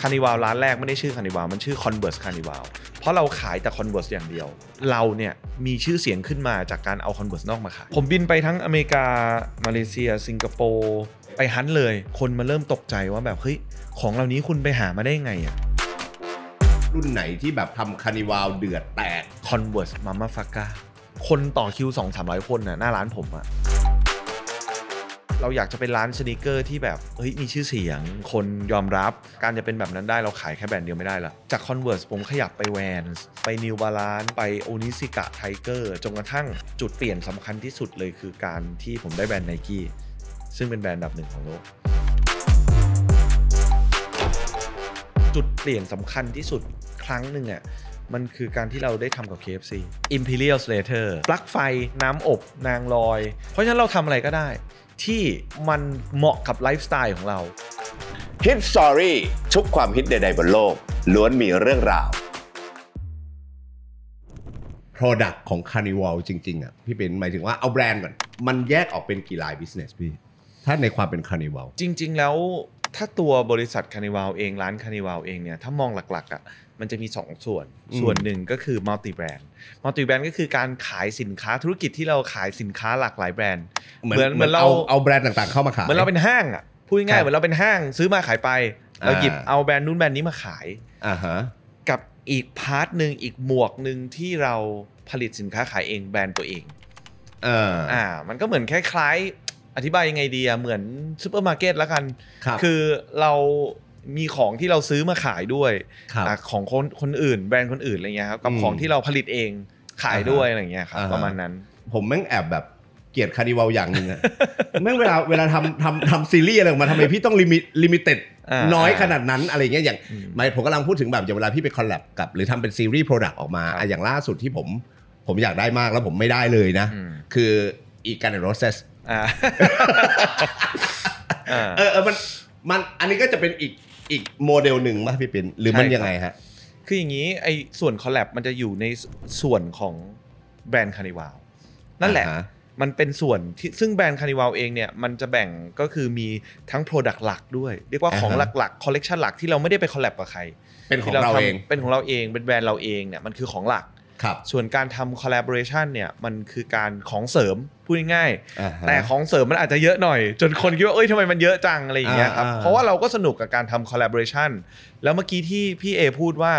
คานิวาลร้านแรกไม่ได้ชื่อคานิวามันชื่อ Converse คานิวาลเพราะเราขายแต่ Converse อย่างเดียว เราเนี่ยมีชื่อเสียงขึ้นมาจากการเอา Converse นอกมาขาย ผมบินไปทั้งอเมริกามาเลเซีย สิงคโปร์ไปฮันเลย คนมาเริ่มตกใจว่าแบบเฮ้ยของเหล่านี้คุณไปหามาได้ไงอะรุ่นไหนที่แบบทำคานิวาลเดือดแตก Converse ามาฟาก้าคนต่อคิว 2 3 0 0 คนน่ะหน้าร้านผมอ่ะเราอยากจะเป็นร้านสนิเกอร์ที่แบบเฮ้ยมีชื่อเสียง คนยอมรับการจะเป็นแบบนั้นได้เราขายแค่แบรนด์เดียวไม่ได้ละจาก Converse ผมขยับไปแวนไป New Balance ไป o n i ิกะไทเกอร์จนกระทั่งจุดเปลี่ยนสำคัญที่สุดเลย คือการที่ผมได้แบรนด์ไนกี้ซึ่งเป็นแบรนด์ดับหนึ่งของโลก จุดเปลี่ยนสำคัญที่สุดครั้งหนึ่งอ่ะมันคือการที่เราได้ทำกับ KFC Imperial Slater ปลั๊กไฟน้ำอบ นางลอย เพราะฉะนั้นเราทำอะไรก็ได้ที่มันเหมาะกับไลฟ์สไตล์ของเรา Hit Story ทุกความฮิตใด ๆ บนโลก ล้วนมีเรื่องราว Product ของ Carnival จริง ๆ อ่ะ พี่เป็นหมายถึงว่าเอาแบรนด์ก่อน มันแยกออกเป็นกี่ลายบิสเนสพี่ ถ้าในความเป็น Carnival จริง ๆ แล้วถ้าตัวบริษัทคานิว a ลเองร้านคานิว a ลเองเนี่ย ถ้ามองหลัก ๆ อ่ะ มันจะมี 2 ส่วน ส่วนหนึ่งก็คือมัลติแบรนด์มัลติแบรนด์ก็คือการขายสินค้าธุรกิจที่เราขายสินค้าหลากหลายแบรนด์ เหมือนเหมือนเราเอาแบรนด์ต่าง ๆเข้ามาขาย เหมือนเราเป็นห้างอ่ะพูดง่ายๆเหมือนเราเป็นห้างซื้อมาขายไปเราหยิบเอาแบรนด์นู้นแบรนด์นี้มาขายอ่าฮะกับอีกพาร์ทหนึ่งอีกหมวกหนึ่งที่เราผลิตสินค้าขายเองแบรนด์ตัวเอง เอออ่ามันก็เหมือนคล้ายๆ อธิบายยังไงดีอ่ะเหมือนซูเปอร์มาร์เก็ตแล้วกันคือเรามีของที่เราซื้อมาขายด้วยของคนคนอื่น แบรนด์คนอื่นอะไรเงี้ยครับกับของที่เราผลิตเองขายด้วยอะไรเงี้ยครับประมาณนั้น ผมแม่งแอบแบบเกลียดคาริวาอย่างหนึ่งอะแม่งเวลาเวลาทำทำทำซีรีส์อะไรออกมาทำไมพี่ต้องลิมิตลิมิเต็ดน้อยขนาดนั้นอะไรเงี้ยอย่างหมายผมกำลังพูดถึงแบบอย่างเวลาพี่ไปคอลแลบกับหรือทำเป็นซีรีส์โปรดักต์ออกมา อย่างล่าสุดที่ผมผมอยากได้มากแล้วผมไม่ได้เลยนะ คืออีการ์โรเซสเออมันมันอันนี้ก็จะเป็นอีกอีกโมเดลหนึ่งมาพี่ปิ่นหรือมันยังไงฮะคืออย่างนี้ไอ้ส่วนคอลแลบมันจะอยู่ในส่วนของแบรนด์คานิวาวนั่นแหละมันเป็นส่วนที่ซึ่งแบรนด์คานิวาลเองเนี่ยมันจะแบ่งก็คือมีทั้งโปรดักต์หลักด้วยเรียกว่าของหลักๆคอลเลกชันหลักที่เราไม่ได้ไปคอลแลบกับใคร เป็นของเราเองเป็นของเราเองเป็นแบรนด์เราเองเนี่ยมันคือของหลักครับส่วนการทำ collaboration เนี่ยมันคือการของเสริมพูดง่ายๆ แต่ของเสริมมันอาจจะเยอะหน่อย จนคนคิดว่าเอ้ยทำไมมันเยอะจังอะไรอย่างเงี้ยครับเพราะว่าเราก็สนุกกับการทำ collaboration แล้วเมื่อกี้ที่พี่เอพูดว่า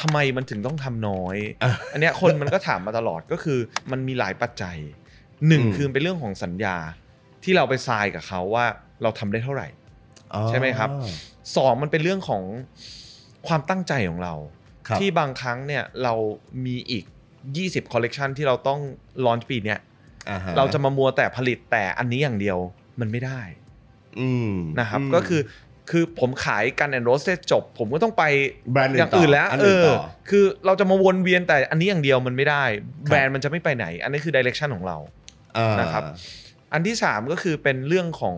ทำไมมันถึงต้องทำน้อย อันเนี้ยคนมันก็ถามมาตลอดก็คือมันมีหลายปัจจัยหนึ่งคือเป็นเรื่องของสัญญาที่เราไปทรายกับเขาว่าเราทำได้เท่าไหร่ใช่ไหมครับสองมันเป็นเรื่องของความตั้งใจของเราที่บางครั้งเนี่ยเรามีอีก20คอลเลกชันที่เราต้องลอนปีเนี่ยเราจะมามัวแต่ผลิตแต่อันนี้อย่างเดียวมันไม่ได้นะครับก็คือคือผมขายกันแอนโรสจบผมก็ต้องไปแบรนด์อย่างอื่นแล้วเออคือเราจะมาวนเวียนแต่อันนี้อย่างเดียวมันไม่ได้ แบรนด์มันจะไม่ไปไหน อันนี้คือดิเรกชันของเรานะครับ อันที่สามก็คือเป็นเรื่องของ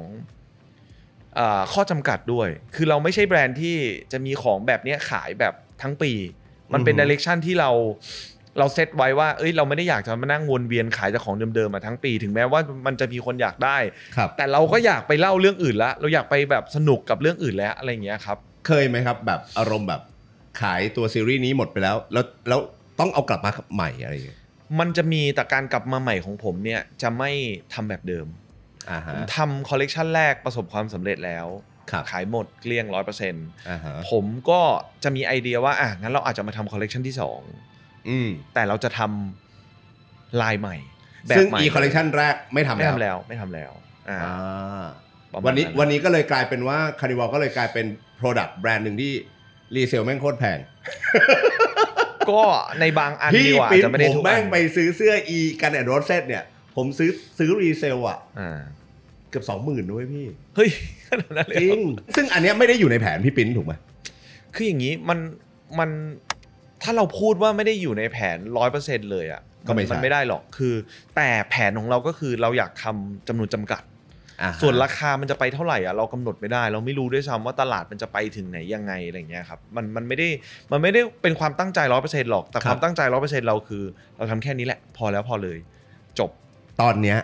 ข้อจำกัดด้วย คือเราไม่ใช่แบรนด์ที่จะมีของแบบนี้ขายแบบทั้งปีมันเป็นดิเรกชันที่เราเราเซตไว้ว่าเอ้ยเราไม่ได้อยากจะมานั่งวนเวียนขายจากของเดิมๆมาทั้งปีถึงแม้ว่า มันจะมีคนอยากได้แต่เราก็อยากไปเล่าเรื่องอื่นละเราอยากไปแบบสนุกกับเรื่องอื่นแล้วอะไรอย่างเงี้ยครับ เคยไหมครับแบบอารมณ์แบบขายตัวซีรีส์นี้หมดไปแล้วแล้วแล้วต้องเอากลับมาใหม่อะไรอย่างเงี้ยมันจะมีแต่การกลับมาใหม่ของผมเนี่ยจะไม่ทำแบบเดิมมทำคอลเลกชันแรกประสบความสำเร็จแล้วขายหมด เกลี้ยงร้อยเปอร์เซ็นต์ผมก็จะมีไอเดียว่าอ่ะงั้นเราอาจจะมาทำคอลเลกชันที่สองแต่เราจะทำลายใหม่ แบบซึ่งอีคอลเลกชันแรกไม่ทำแล้วไม่ทำแล้วไม่ทำแล้ววันนี้วันนี้ก็เลยกลายเป็นว่าคาริวอลก็เลยกลายเป็น Product แบรนด์หนึ่งที่รีเซลแม่งโคตรแพงก็ในบางอันดีกว่าจะไม่ได้ทุกอันแม่งไปซื้อเสื้ออีกันแอนด์โรสเซตเนี่ย ผมซื้อซื้อรีเซลอ่ะเกือบสองหมื่นด้วยพี่เฮ้ยขนาดนั้นเลยจริงซึ่งอันนี้ไม่ได้อยู่ในแผนพี่ปิ้นถูกไหมคืออย่างนี้มันมันถ้าเราพูดว่าไม่ได้อยู่ในแผนร้อยเปอร์เซ็นต์เลยอะก็ไม่ใช่มันไม่ได้หรอกคือ แต่แผนของเราก็คือเราอยากทำจำนวนจำกัดส่วนราคามันจะไปเท่าไหร่อ่ะเรากำหนดไม่ได้ เราไม่รู้ด้วยซ้ำว่าตลาดมันจะไปถึงไหนยังไงอะไรอย่างเงี้ยครับ มันมันไม่ได้มันไม่ได้เป็นความตั้งใจร้อยเปอร์เซ็นต์หรอกแต่ความตั้งใจร้อยเปอร์เซ็นต์เราคือ เราทำแค่นี้แหละ พอแล้วพอเลย จบตอนเนี้ย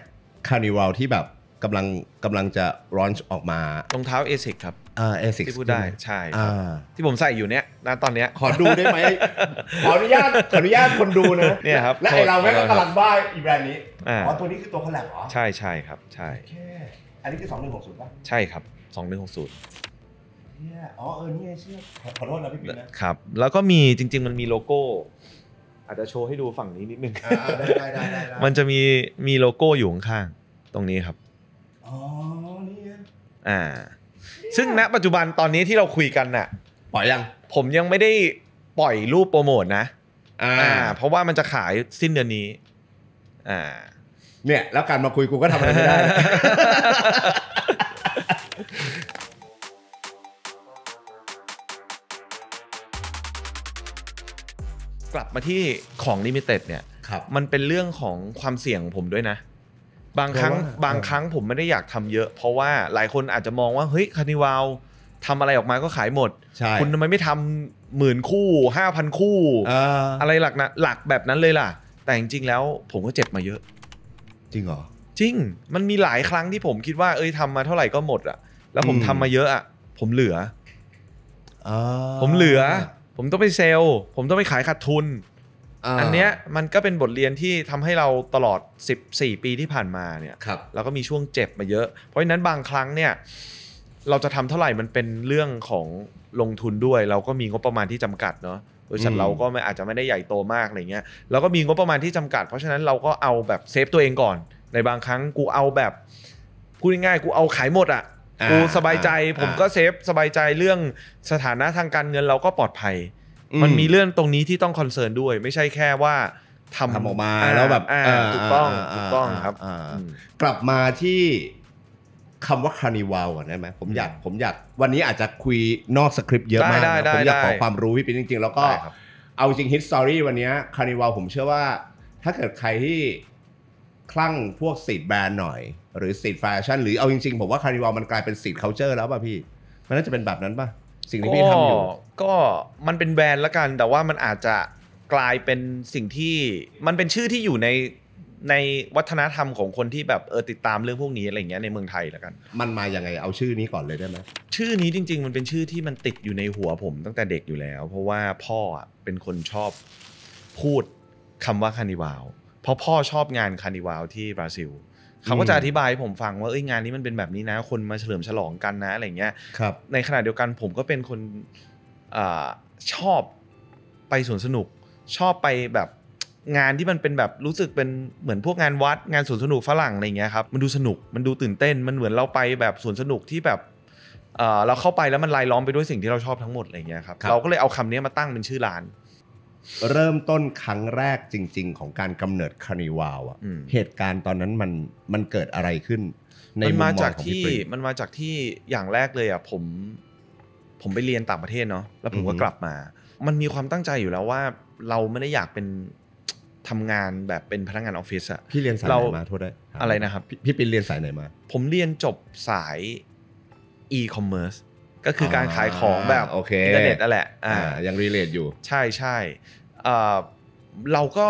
คาร์นิวัลที่แบบกำลังกำลังจะรอนช์ออกมารองเท้าเอซิกครับเอเอซิกที่พูดได้ใช่ครับที่ผมใส่อยู่เนี้ยนะตอนเนี้ยขอดูได้ไหมขออนุญาต ขออนุญาตคนดูนะเนี่ยครับ และไอเราแม่ก็กำลังบ้าอีแบรนด์นี้ อ๋อ ตัวนี้คือตัวคอลแลบเหรอ ใช่ใช่ครับใช่ อันนี้คือสองหนึ่งหกศูนย์ป่ะ ใช่ครับสองหนึ่งหกศูนย์อ๋อเออนี่เชื่อขอโทษนะพี่ปิ๊นะครับแล้วก็มีจริงๆมันมีโลโก้ อาจจะโชว์ให้ดูฝั่งนี้นิดนึงได้ได้ได้มันจะมีมีโลโก้อยู่ข้างตรงนี้ครับอ๋อ นี่อ่า ซึ่งณปัจจุบันตอนนี้ที่เราคุยกันน่ะ ปล่อยยัง ผมยังไม่ได้ปล่อยรูปโปรโมทนะ อ่า เพราะว่ามันจะขายสิ้นเดือนนี้ อ่า เนี่ย แล้วการมาคุยกูก็ทำอะไรไม่ได้ กลับมาที่ของลิมิเต็ดเนี่ยมันเป็นเรื่องของความเสี่ยงผมด้วยนะบางครั้งบางครั้งผมไม่ได้อยากทำเยอะเพราะว่าหลายคนอาจจะมองว่าเฮ้ยคานิวาลทำอะไรออกมาก็ขายหมด คุณทำไมไม่ทำหมื่นคู่ห้าพันคู่อะไรหลักนะหลักแบบนั้นเลยล่ะ แต่จริงๆแล้วผมก็เจ็บมาเยอะ จริงเหรอ จริง มันมีหลายครั้งที่ผมคิดว่าเอ้ยทำมาเท่าไหร่ก็หมดอะแล้วผมทำมาเยอะอะผมเหลือผมเหลือ ผมต้องไปเซลล์ ผมต้องไปขายขาดทุนอันเนี้ยมันก็เป็นบทเรียนที่ทำให้เราตลอด 14 ปีที่ผ่านมาเนี่ยเราก็มีช่วงเจ็บมาเยอะ เพราะฉะนั้นบางครั้งเนี่ยเราจะทำเท่าไหร่มันเป็นเรื่องของลงทุนด้วย เราก็มีงบประมาณที่จำกัดเนาะบริษัทเราก็ไม่อาจจะไม่ได้ใหญ่โตมากอะไรเงี้ยเราก็มีงบประมาณที่จำกัด เพราะฉะนั้นเราก็เอาแบบเซฟตัวเองก่อน ในบางครั้งกูเอาแบบพูดง่ายๆกูเอาขายหมดอ่ะกูสบายใจผมก็เซฟสบายใจเรื่องสถานะทางการเงินเราก็ปลอดภัยมันมีเรื่องตรงนี้ที่ต้องคอนเซิร์นด้วย ไม่ใช่แค่ว่าทำทำออกมาแล้วแบบถูกต้องถูกต้องครับกลับมาที่คำว่าคานิวาลได้ไหมผมอยากผมอยากวันนี้อาจจะคุยนอกสคริปต์เยอะมาก ผมอยากขอความรู้พี่ปิ๊นจริง ๆ แล้วก็เอาจริงฮิตสตอรี่วันนี้คานิวาลผมเชื่อว่า ถ้าเกิดใครที่คลั่งพวกสีแบรนด์หน่อยหรือสีแฟชั่นหรือเอาจริงๆผมว่าคานิวาลมันกลายเป็นสีเคาน์เตอร์แล้วป่ะพี่ มันน่าจะเป็นแบบนั้นป่ะสิ่งที่พี่ทำอยู่ก็มันเป็นแบรนด์ละกัน แต่ว่ามันอาจจะกลายเป็นสิ่งที่มันเป็นชื่อที่อยู่ในในวัฒนธรรมของคนที่แบบเออติดตามเรื่องพวกนี้อะไรเงี้ยในเมืองไทยละกัน มันมาอย่างไง เอาชื่อนี้ก่อนเลยได้ไหมชื่อนี้จริงๆมันเป็นชื่อที่มันติดอยู่ในหัวผมตั้งแต่เด็กอยู่แล้ว เพราะว่าพ่อเป็นคนชอบพูดคำว่าคานิวาวเพราะพ่อชอบงานคานิวาวที่บราซิลเขาก็จะอธิบายผมฟังว่าเอ้ยงานนี้มันเป็นแบบนี้นะ คนมาเฉลิมฉลองกันนะอะไรเงี้ยครับในขณะเดียวกันผมก็เป็นคนอชอบไปสวนสนุกชอบไปแบบงานที่มันเป็นแบบรู้สึกเป็นเหมือนพวกงานวัดงานสวนสนุกฝรั่งอะไรเงี้ยครับมันดูสนุกมันดูตื่นเต้นมันเหมือนเราไปแบบสวนสนุกที่แบบเราเข้าไปแล้วมันลายล้อมไปด้วยสิ่งที่เราชอบทั้งหมดอะไรเงี้ยครับเราก็เลยเอาคำนี้มาตั้งเป็นชื่อร้านเริ่มต้นครั้งแรกจริงๆ ของการกำเนิดคานิวาวอะเหตุการณ์ตอนนั้นมันมันเกิดอะไรขึ้นในมัุมมาอจางกของพี่ที่ปริมมันมาจากที่อย่างแรกเลยอ่ะผมผมไปเรียนต่างประเทศเนาะแล้วผมก็กลับมา มันมีความตั้งใจอยู่แล้วว่าเราไม่ได้อยากเป็นทำงานแบบเป็นพนักงานออฟฟิศอะพี่เรียนสายไหนมาโทษได้อะไรนะครับพี่ปรินเรียนสายไหนมา ผมเรียนจบสายอีคอมเมิร์ซก็คือการขายของแบบอินเทอร์เน็ตนั่นแหละ อ่า ยังรีเลทอยู่ ใช่ใช่เราก็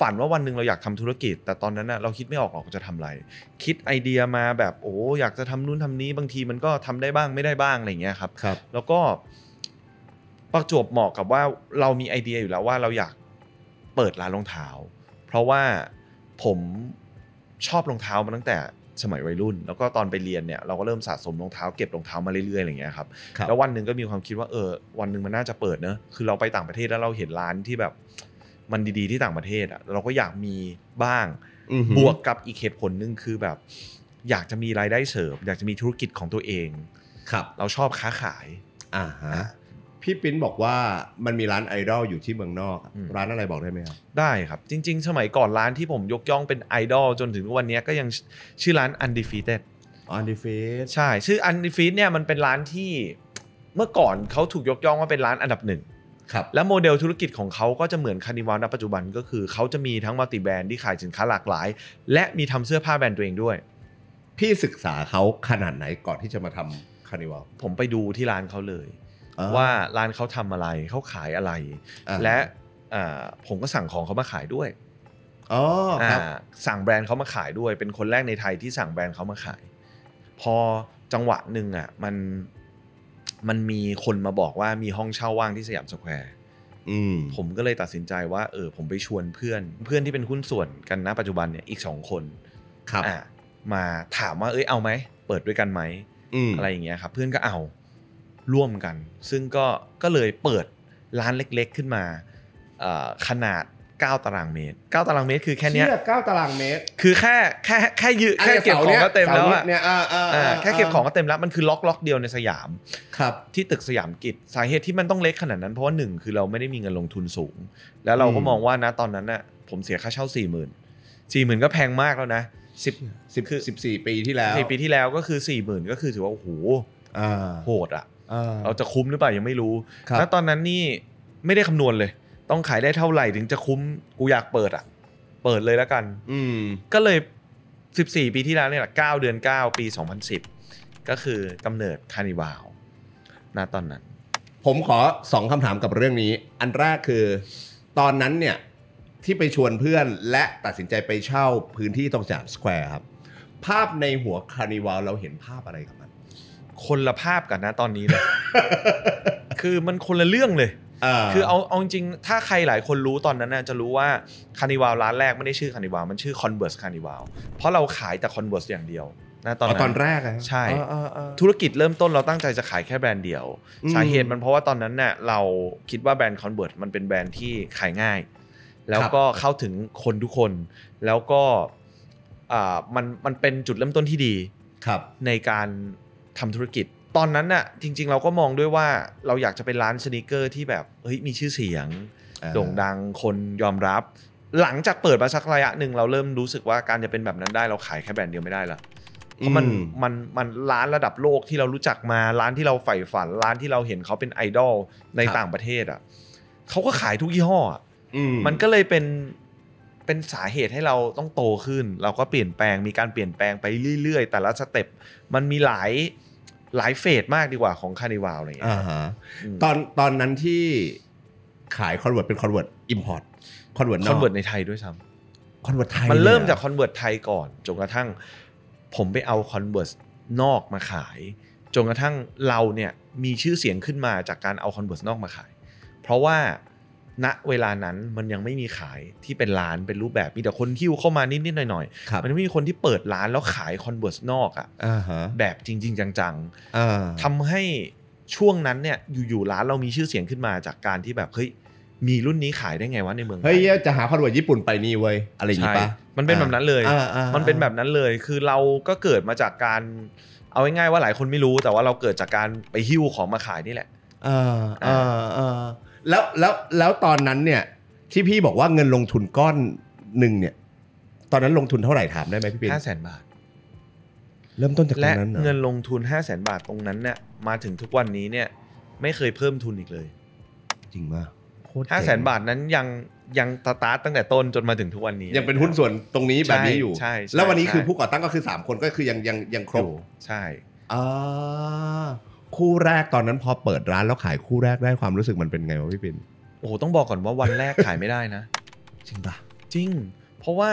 ฝันว่าวันหนึ่งเราอยากทำธุรกิจ แต่ตอนนั้นนะเราคิดไม่ออกหรอกจะทำอะไร คิดไอเดียมาแบบ โอ้อยากจะทำนู่นทำนี้ บางทีมันก็ทำได้บ้างไม่ได้บ้างอะไรเงี้ยครับครับ แล้วก็ประจวบเหมาะกับว่าเรามีไอเดียอยู่แล้วว่าเราอยากเปิดร้านรองเท้า เพราะว่าผมชอบรองเท้ามาตั้งแต่สมัยวัยรุ่นแล้วก็ตอนไปเรียนเนี่ยเราก็เริ่มสะสมรองเท้าเก็บรองเท้ามาเรื่อยๆอะไรเงี้ยครับแล้ววันหนึ่งก็มีความคิดว่าเออ วันหนึ่งมันน่าจะเปิดเนอะคือเราไปต่างประเทศแล้วเราเห็นร้านที่แบบมันดีๆที่ต่างประเทศอ่ะเราก็อยากมีบ้างบวกกับอีกเหตุผลหนึ่งคือแบบ อยากจะมีรายได้เสริม อยากจะมีธุรกิจของตัวเองครับ เราชอบค้าขาย อ่าฮะพี่ปิ้นบอกว่ามันมีร้านไอดอลอยู่ที่เมืองนอกร้านอะไรบอกได้ไหมครับได้ครับ จริงๆ สมัยก่อนร้านที่ผมยกย่องเป็นไอดอลจนถึงวันนี้ก็ยังชื่อร้าน Undefeated Undefeated ใช่ ชื่อ Undefeated เนี่ยมันเป็นร้านที่เมื่อก่อนเขาถูกยกย่องว่าเป็นร้านอันดับหนึ่งครับและโมเดลธุรกิจของเขาก็จะเหมือนคานิวาลในปัจจุบันก็คือเขาจะมีทั้งมัลติแบรนด์ที่ขายสินค้าหลากหลาย และมีทำเสื้อผ้าแบรนด์ตัวเองด้วยพี่ศึกษาเขาขนาดไหนก่อนที่จะมาทำคานิวาลผมไปดูที่ร้านเขาเลยว่าร้านเขาทำอะไร เขาขายอะไร และผมก็สั่งของเขามาขายด้วย สั่งแบรนด์เขามาขายด้วย เป็นคนแรกในไทยที่สั่งแบรนด์เขามาขาย พอจังหวะหนึ่งอ่ะมันมันมีคนมาบอกว่ามีห้องเช่าว่างที่สยามสแควร์ผมก็เลยตัดสินใจว่าเออผมไปชวนเพื่อนเพื่อนที่เป็นหุ้นส่วนกันณ ปัจจุบันเนี่ยอีกสองคนครับมาถามว่าเอ้ยเอาไหม เปิดด้วยกันไหมอะไรอย่างเงี้ยครับเพื่อนก็เอาร่วมกันซึ่งก็ก็เลยเปิดร้านเล็กๆขึ้นมา ขนาด 9 ตารางเมตร9ตารางเมตร คือแค่นี้เก้าตารางเมตรคือแค่แค่แค่ยืแค่เก็บของก็เต็มแล้วอะแค่เก็บของก็เต็มแล้ว มันคือล็อกล็อกเดียวในสยามครับที่ตึกสยามกิจสาเหตุที่มันต้องเล็กขนาดนั้น เพราะว่าหนึ่งคือเราไม่ได้มีเงินลงทุนสูง แล้วเราก็มองว่านะตอนนั้นน่ะผมเสียค่าเช่า4ี่หมื่นสี่หมื่นก็แพงมากแล้วนะสิบสิบคือสิบสี่ปีที่แล้วสี่ปีที่แล้วก็คือสี่หมื่นก็คือถือว่าโอ้โหโหดอ่ะเราจะคุ้มหรือเปล่ายังไม่รู้แล้วตอนนั้นนี่ไม่ได้คำนวณเลย ต้องขายได้เท่าไหร่ถึงจะคุ้ม กูอยากเปิดอ่ะ เปิดเลยแล้วกัน อืก็เลย 14 ปีที่แล้วเนี่ยแหละ9 เดือน 9 ปี 2010 ก็คือกำเนิดคานิวาวนะตอนนั้น ผมขอสองคำถามกับเรื่องนี้ อันแรกคือตอนนั้นเนี่ย ที่ไปชวนเพื่อนและตัดสินใจไปเช่าพื้นที่ตรงสามสแควร์ครับ ภาพในหัวคานิวาวเราเห็นภาพอะไรครับคนละภาพกันนะตอนนี้เลย คือมันคนละเรื่องเลยคือเอาเอาจริง ถ้าใครหลายคนรู้ตอนนั้นนะจะรู้ว่าคานิวาวร้านแรกไม่ได้ชื่อคานิวาวมันชื่อคอนเวิร์สคานิวาวเพราะเราขายแต่คอนเวิร์สอย่างเดียวนะตอนตอนแรกใช่ ธุรกิจเริ่มต้นเราตั้งใจจะขายแค่แบรนด์เดียว สาเหตุมันเพราะว่าตอนนั้นเนี่ยเราคิดว่าแบรนด์คอนเวิร์สมันเป็นแบรนด์ที่ขายง่าย แล้วก็เข้าถึงคนทุกคนแล้วก็มันมันเป็นจุดเริ่มต้นที่ดีในการทำธุรกิจตอนนั้นน่ะจริงๆเราก็มองด้วยว่าเราอยากจะเป็นร้านสนิเกอร์ที่แบบเฮ้ยมีชื่อเสียงโด่งดังคนยอมรับ หลังจากเปิดมาสักระยะหนึ่งเราเริ่มรู้สึกว่าการจะเป็นแบบนั้นได้ เราขายแค่แบรนด์เดียวไม่ได้ละเพราะมันมันมันร้านระดับโลกที่เรารู้จักมาร้านที่เราใฝ่ฝันร้านที่เราเห็นเขาเป็นไอดอลในต่างประเทศ อ่ะเขาก็ขายทุกยี่ห้อมันก็เลยเป็นเป็นสาเหตุให้เราต้องโตขึ้น เราก็เปลี่ยนแปลงมีการเปลี่ยนแปลงไปเรื่อย ๆ แต่ละสเต็ปมันมีหลายหลายเฟสมากดีกว่าของคานิวาวอะไรอย่างเงี้ยตอนตอนนั้นที่ขายคอนเวิร์ตเป็นคอนเวิร์ตอิมพอร์ตคอนเวิร์ตคอนเวิร์ตในไทยด้วยซ้ำคอนเวิร์ตไทยมันเริ่มจากคอนเวิร์ตไทยก่อนจนกระทั่งผมไปเอาคอนเวิร์ตนอกมาขายจนกระทั่งเราเนี่ยมีชื่อเสียงขึ้นมาจากการเอาคอนเวิร์ตนอกมาขาย เพราะว่าณเวลานั้นมันยังไม่มีขายที่เป็นร้านเป็นรูปแบบมีแต่คนที่เข้ามานิดๆหน่อยๆมันไม่มีคนที่เปิดร้านแล้วขายคอนเวอร์สนอกอะ่ะแบบจริง ๆ จังๆทำให้ช่วงนั้นเนี่ยอยู่ๆร้านเรามีชื่อเสียงขึ้นมาจากการที่แบบเฮ้ยมีรุ่นนี้ขายได้ไงวะในเมืองเฮ้ยจะหาคอนเวอร์สญี่ปุ่นไปนี่เว้ยอะไรอย่างงี้ปะมันเป็นแบบนั้นเลยมันเป็นแบบนั้นเลย คือเราก็เกิดมาจากการ เอาง่ายๆว่าหลายคนไม่รู้ แต่ว่าเราเกิดจากการไปหิ้วของมาขายนี่แหละอออแล้วแล้วแล้วตอนนั้นเนี่ยที่พี่บอกว่าเงินลงทุนก้อนหนึ่งเนี่ย ตอนนั้นลงทุนเท่าไหร่ถามได้ไหมพี่ปิ๊นห้าแสนบาท เริ่มต้นจากตรงนั้นและเงินลงทุนห้าแสนบาทตรงนั้นเนี่ยมาถึงทุกวันนี้เนี่ย ไม่เคยเพิ่มทุนอีกเลย จริงมากห้าแสนบาทนั้นยังยังสตาร์ตตั้งแต่ต้นจนมาถึงทุกวันนี้ ยังเป็นหุ้นส่วนตรงนี้แบบนี้อยู่ใช่แล้ววันนี้คือผู้ก่อตั้งก็คือ 3 คนก็คือยังยังยังครบใช่อ่าคู่แรกตอนนั้นพอเปิดร้านแล้วขายคู่แรกได้ความรู้สึกมันเป็นไงวะพี่ปินโอ้โหต้องบอกก่อนว่าวันแรกขายไม่ได้นะจริงปะจริง เพราะว่า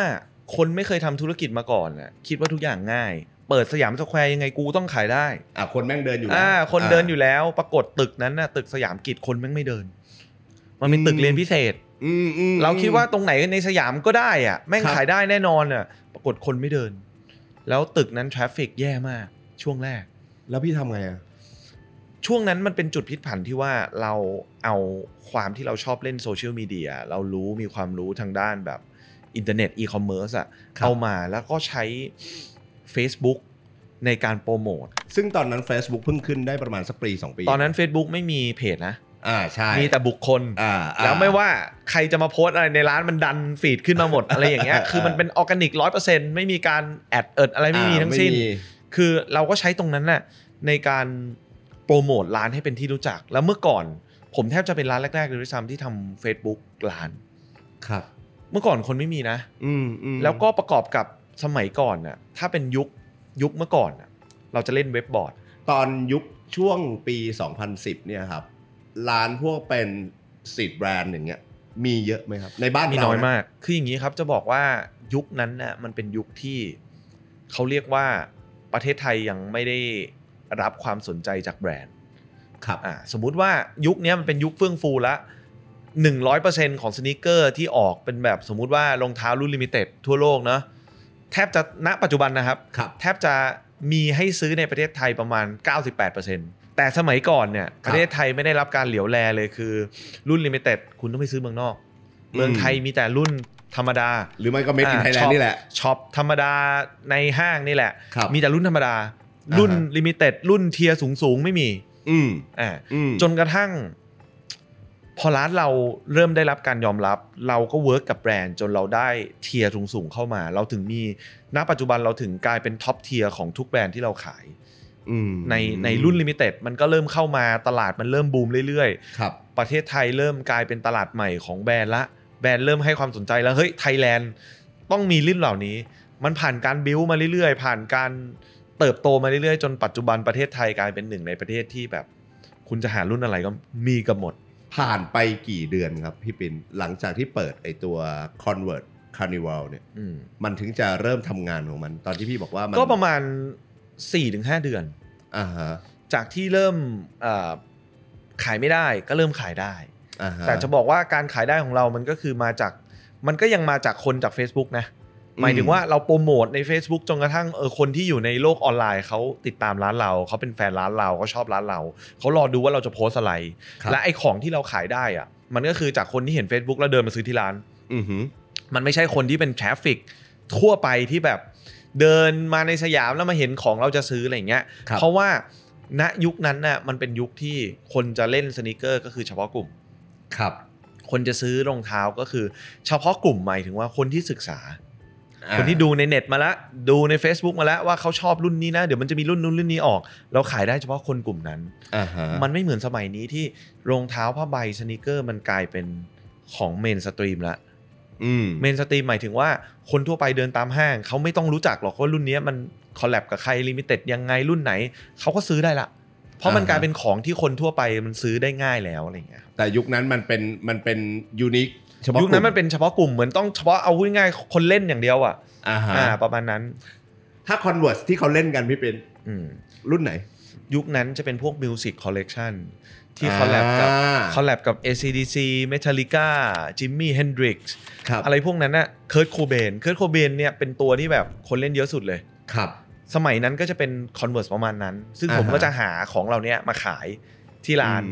คนไม่เคยทำธุรกิจมาก่อนน่ะคิดว่าทุกอย่างง่าย เปิดสยามสแควร์ยังไงกูต้องขายได้ อ่ะคนแม่งเดินอยู่อ่าคนเดินอยู่แล้ว ปรากฏตึกนั้นน่ะตึกสยามกิจคนแม่งไม่เดิน มันเป็นตึกเรียนพิเศษ อืมเราคิดว่าตรงไหนในสยามก็ได้อ่ะแม่งขายได้แน่นอนอ่ะ ปรากฏคนไม่เดิน แล้วตึกนั้นทราฟฟิกแย่มากช่วงแรก แล้วพี่ทำไงอ่ะช่วงนั้นมันเป็นจุดพลิกผันที่ว่าเราเอาความที่เราชอบเล่นโซเชียลมีเดียเรารู้มีความรู้ทางด้านแบบอินเทอร์เน็ตอีคอมเมิร์ซอะเอามาแล้วก็ใช้ Facebook ในการโปรโมท ซึ่งตอนนั้น Facebook เพิ่งขึ้นได้ประมาณสักปีสองปี ตอนนั้น Facebook ไม่มีเพจนะอ่าใช่มีแต่บุคคลอ่าแล้วไม่ว่าใครจะมาโพสอะไรในร้านมันดันฟีดขึ้นมาหมดอะไรอย่างเงี้ยคือมันเป็นออร์แกนิกร้อยเปอร์เซ็นต์ไม่มีการแอดเอิดอะไรไม่มีทั้งสิ้นคือเราก็ใช้ตรงนั้นน่ะในการโปรโมทร้านให้เป็นที่รู้จักแล้วเมื่อก่อน ผมแทบจะเป็นร้านแรกๆเลยด้วยซ้ำที่ทำ Facebook ร้านครับเมื่อก่อนคนไม่มีนะ อืมอมแล้วก็ประกอบกับสมัยก่อนน่ะถ้าเป็นยุคยุคเมื่อก่อนน่ะเราจะเล่นเว็บบอร์ด ตอนยุคช่วงปี 2010 เนี่ยครับ ร้านพวกเป็นสีแบรนด์อย่างเงี้ย มีเยอะไหมครับ ในบ้านมีน้อยมากคืออย่างนี้ครับจะบอกว่ายุคนั้นน่ะมันเป็นยุคที่เขาเรียกว่าประเทศไทยยังไม่ได้รับความสนใจจากแบรนด์ ครับสมมุติว่ายุคนี้มันเป็นยุคเฟื่องฟูละ100%ของสนิเกอร์ที่ออกเป็นแบบ สมมุติว่ารองเท้ารุ่นลิมิเต็ดทั่วโลกเนาะแทบจะณปัจจุบันนะครับรบแทบจะมีให้ซื้อในประเทศไทยประมาณ 98%แต่สมัยก่อนเนี่ยรประเทศไทยไม่ได้รับการเหลียวแลเลยคือรุ่นลิมิเต็ดคุณต้องไปซื้อเมืองนอก เมืองไทยมีแต่รุ่นธรรมดา หรือไม่ก็เมดินไทยแลนด์นี่แหละ ช็อปธรรมดาในห้างนี่แหละ มีแต่รุ่นธรรมดารุ่นลิมิเต็ดรุ่นเทียสูงสูงไม่มี อืมอ่าจนกระทั่ง พอร้านเราเริ่มได้รับการยอมรับ เราก็เวิร์กกับแบรนด์จนเราได้เทียร์สูงสูงเข้ามา เราถึงมีณ ปัจจุบันเราถึงกลายเป็นท็อปเทียร์ของทุกแบรนด์ที่เราขายในในรุ่นลิมิเต็ดมันก็เริ่มเข้ามาตลาดมันเริ่มบูมเรื่อยๆครับประเทศไทยเริ่มกลายเป็นตลาดใหม่ของแบรนด์ละแบรนด์เริ่มให้ความสนใจแล้วเฮ้ยไทยแลนด์ต้องมีรุ่นเหล่านี้ มันผ่านการบิวมาเรื่อยๆ ผ่านการเติบโตมาเรื่อยๆจนปัจจุบันประเทศไทยกลายเป็นหนึ่งในประเทศที่แบบคุณจะหารุ่นอะไรก็มีกับหมดผ่านไปกี่เดือนครับพี่ปินหลังจากที่เปิดไอตัว Convert Carnival เนี่ยมันถึงจะเริ่มทำงานของมันตอนที่พี่บอกว่ามันก็ประมาณ 4-5 เดือนอ่าฮะจากที่เริ่มขายไม่ได้ก็เริ่มขายได้ แต่จะบอกว่าการขายได้ของเรามันก็คือมาจากมันก็ยังมาจากคนจาก Facebook นะหมายถึงว่าเราโปรโมทใน Facebook จนกระทั่งเออคนที่อยู่ในโลกออนไลน์เขาติดตามร้านเราเขาเป็นแฟนร้านเราเขาชอบร้านเราเขารอดูว่าเราจะโพสอะไรและไอของที่เราขายได้อ่ะ มันก็คือจากคนที่เห็น Facebook แล้วเดินมาซื้อที่ร้านมันไม่ใช่คนที่เป็นทราฟฟิกทั่วไปที่แบบเดินมาในสยามแล้วมาเห็นของเราจะซื้ออะไรอย่างเงี้ย เพราะว่าณยุคนั้นน่ะมันเป็นยุคที่คนจะเล่นสนิเกอร์ก็คือเฉพาะกลุ่ม ครับ คนจะซื้อรองเท้าก็คือ เฉพาะกลุ่มหมายถึงว่าคนที่ศึกษาคนที่ดูในเน็ตมาแล้วดูใน Facebook มาแล้วว่าเขาชอบรุ่นนี้นะ เดี๋ยวมันจะมีรุ่นนู้นรุ่นนี้ออกเราขายได้เฉพาะคนกลุ่มนั้นมันไม่เหมือนสมัยนี้ที่รองเท้าผ้าใบสนิเกอร์ มันกลายเป็นของเมนสตรีมละเมนสตรีมหมายถึงว่าคนทั่วไปเดินตามห้าง เขาไม่ต้องรู้จักหรอกว่ารุ่นนี้มันคอลแลบกับใครลิมิเต็ดยังไงรุ่นไหน เขาก็ซื้อได้ละ เพราะมันกลายเป็นของที่คนทั่วไปมันซื้อได้ง่ายแล้วอะไรเงี้ยแต่ยุคนั้นมันเป็นมันเป็นยูนิคฉพาะยุคนั้นมันเป็นเฉพาะกลุ่มเหมือนต้องเฉพาะเอาพูดง่ายๆคนเล่นอย่างเดียวอ่ะ อ่า ประมาณนั้น ถ้าคอนเวิร์สที่เขาเล่นกันพี่เป็น อืรุ่นไหน ยุคนั้นจะเป็นพวกมิวสิกคอลเลกชันที่คอลแลบกับาคอลแลบกับ ACDC Metallica Jimmy Hendrix ครส์อะไรพวกนั้นน่ะเคิร์ o โคเบน เคิร์ o โคเบนเนี่ยเป็นตัวที่แบบคนเล่นเยอะสุดเลยครับ สมัยนั้นก็จะเป็น Converse ประมาณนั้น ซึ่งผมก็จะหาของเราเนี้ยมาขายที่ร้าน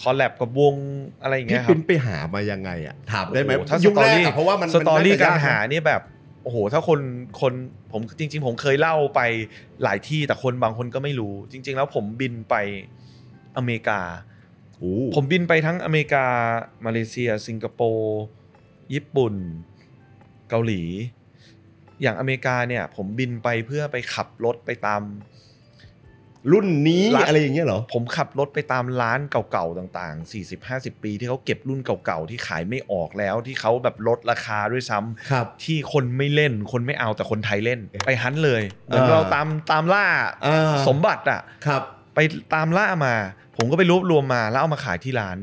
คอลแลบกับวงอะไรอย่างเงี้ยครับพี่ปิ๊นไปหามายังไงอ่ะถามได้ไหมถ้าสตอรี่เพราะว่ามันสตอรี่การหานี่แบบ โอ้โห ถ้าคน คน ผมจริง ๆ ผมเคยเล่าไปหลายที่ แต่คนบางคนก็ไม่รู้ จริง ๆ แล้วผมบินไปอเมริกา ผมบินไปทั้งอเมริกา มาเลเซีย สิงคโปร์ ญี่ปุ่น เกาหลี อย่างอเมริกาเนี่ย ผมบินไปเพื่อไปขับรถไปตามรุ่นนี้อะไรอย่างเงี้ยเหรอ ผมขับรถไปตามร้านเก่าๆต่างๆ40 50ปี ที่เขาเก็บรุ่นเก่าๆที่ขายไม่ออกแล้วที่เขาแบบลดราคาด้วยซ้ำครับที่คนไม่เล่นคนไม่เอาแต่คนไทยเล่น ไปฮันเลยเหมือนเราตามตามล่าสมบัติอ่ะครับไปตามล่ามา ผมก็ไปรวบรวมมาแล้วเอามาขายที่ร้าน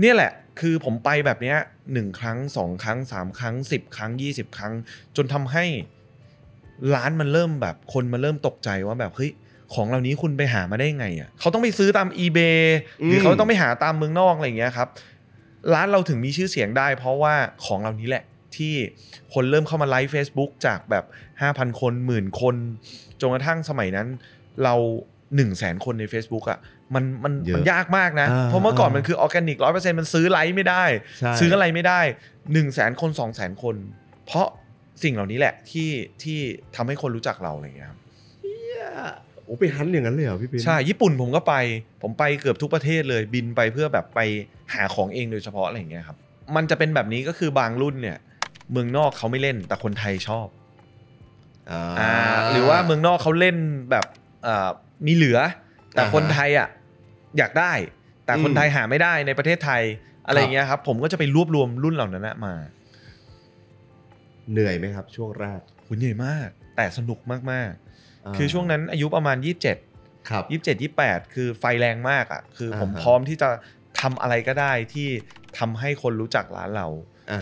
เนี่ยแหละคือผมไปแบบเนี้ยหนึ่งครั้งสองครั้งสามครั้งสิบครั้งยี่สิบครั้งจนทำให้ร้านมันเริ่มแบบคนมันเริ่มตกใจว่าแบบเฮ้ยของเหล่านี้คุณไปหามาได้ไงอ่ะเขาต้องไปซื้อตาม eBay หรือเขาต้องไปหาตามเมืองนอกอะไรอย่างเงี้ยครับร้านเราถึงมีชื่อเสียงได้เพราะว่าของเหล่านี้แหละที่คนเริ่มเข้ามาไลฟ์ a c e b o o k จากแบบ5,000 คนหมื่นคน จนกระทั่งสมัยนั้น เรา1นึ่งแสนคนใน Facebook อ่ะมันมันมันยากมากนะ เพราะเมื่อก่อนมันคือออร์แกนิกร้อยเปอร์เซ็นต์มันซื้อไลค์ไม่ได้ ซื้ออะไรไม่ได้1นึ่งแสนคน2องแสนคน เพราะสิ่งเหล่านี้แหละที่ที่ทำให้คนรู้จักเราอะไรอย่างเงี้ยครับโอ้ไปฮันอย่างนั้นเลยเหรอพี่ปินใช่ญี่ปุ่นผมก็ไป ผมไปเกือบทุกประเทศเลย บินไปเพื่อแบบไปหาของเองโดยเฉพาะอะไรอย่างเงี้ยครับ มันจะเป็นแบบนี้ก็คือบางรุ่นเนี่ย เมืองนอกเขาไม่เล่นแต่คนไทยชอบอ่าหรือว่าเมืองนอกเขาเล่นแบบมีเหลือ แต่คนไทยอ่ะอยากได้แต่คนไทยหาไม่ได้ในประเทศไทยอะไรเงี้ยครับผมก็จะไปรวบรวมรุ่นเหล่านั้นมา เหนื่อยไหมครับช่วงแรกคุณเหนื่อยมากแต่สนุกมากๆ คือช่วงนั้นอายุประมาณ 27 ครับยี่สิบเจ็ดยี่แปดคือไฟแรงมากอ่ะ คือผมพร้อมที่จะทำอะไรก็ได้ที่ทำให้คนรู้จักร้านเรา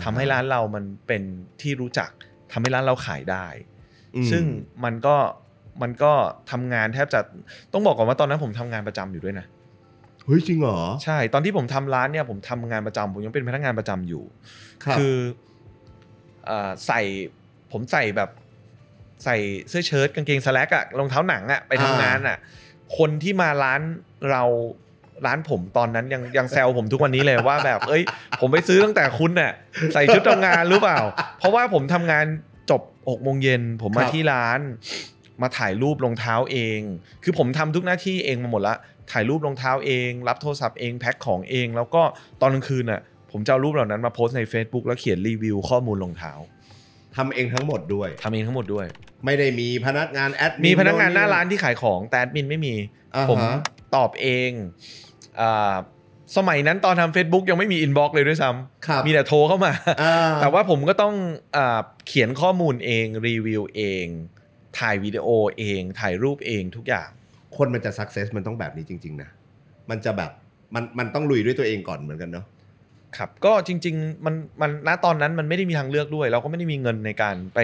ทำให้ร้านเรามันเป็นที่รู้จัก ทำให้ร้านเราขายได้ ซึ่งมันก็ มันก็ทำงานแทบจะ ต้องบอกก่อนว่าตอนนั้นผมทำงานประจำอยู่ด้วยนะ เฮ้ยจริงเหรอ ใช่ ตอนที่ผมทำร้านเนี่ยผมทำงานประจำ ผมยังเป็นพนักงานประจำอยู่ คือใส่ ผมใส่แบบใส่เสื้อเชิ้ตกางเกงสแลกอะรองเท้าหนังอะไปทำงานอะคนที่มาร้านเราร้านผมตอนนั้นยังยังแซวผมทุกวันนี้เลยว่าแบบ เอ้ย ผมไปซื้อตั้งแต่คุณเนี่ยใส่ชุดทำงานหรือเปล่าเพราะว่าผมทำงานจบ6โมงเย็นผมมาที่ร้าน มาถ่ายรูปรองเท้าเอง คือผมทำทุกหน้าที่เองมาหมดละ ถ่ายรูปรองเท้าเอง รับโทรศัพท์เองแพ็คของเอง แล้วก็ตอนกลางคืนน่ะผมจะเอารูปเหล่านั้นมาโพสใน Facebook แล้วเขียนรีวิวข้อมูลรองเท้าทำเองทั้งหมดด้วย ทำเองทั้งหมดด้วย ไม่ได้มีพนักงานแอดมินมีพนักงานหน้าร้านที่ขายของ แต่แอดมินไม่มี ผมตอบเองอ่าสมัยนั้นตอนทำ Facebook ยังไม่มีอินบ็อกซ์เลยด้วยซ้ำมีแต่โทรเข้ามา แต่ว่าผมก็ต้องอาเขียนข้อมูลเองรีวิวเอง ถ่ายวิดีโอเองถ่ายรูปเอง ทุกอย่าง คนมันจะสักเซสมันต้องแบบนี้จริงๆนะ มันจะแบบ มัน มันต้องลุยด้วยตัวเองก่อนเหมือนกันเนาะครับก็จริงๆมันมันณตอนนั้นมันไม่ได้มีทางเลือกด้วย เราก็ไม่ได้มีเงินในการไป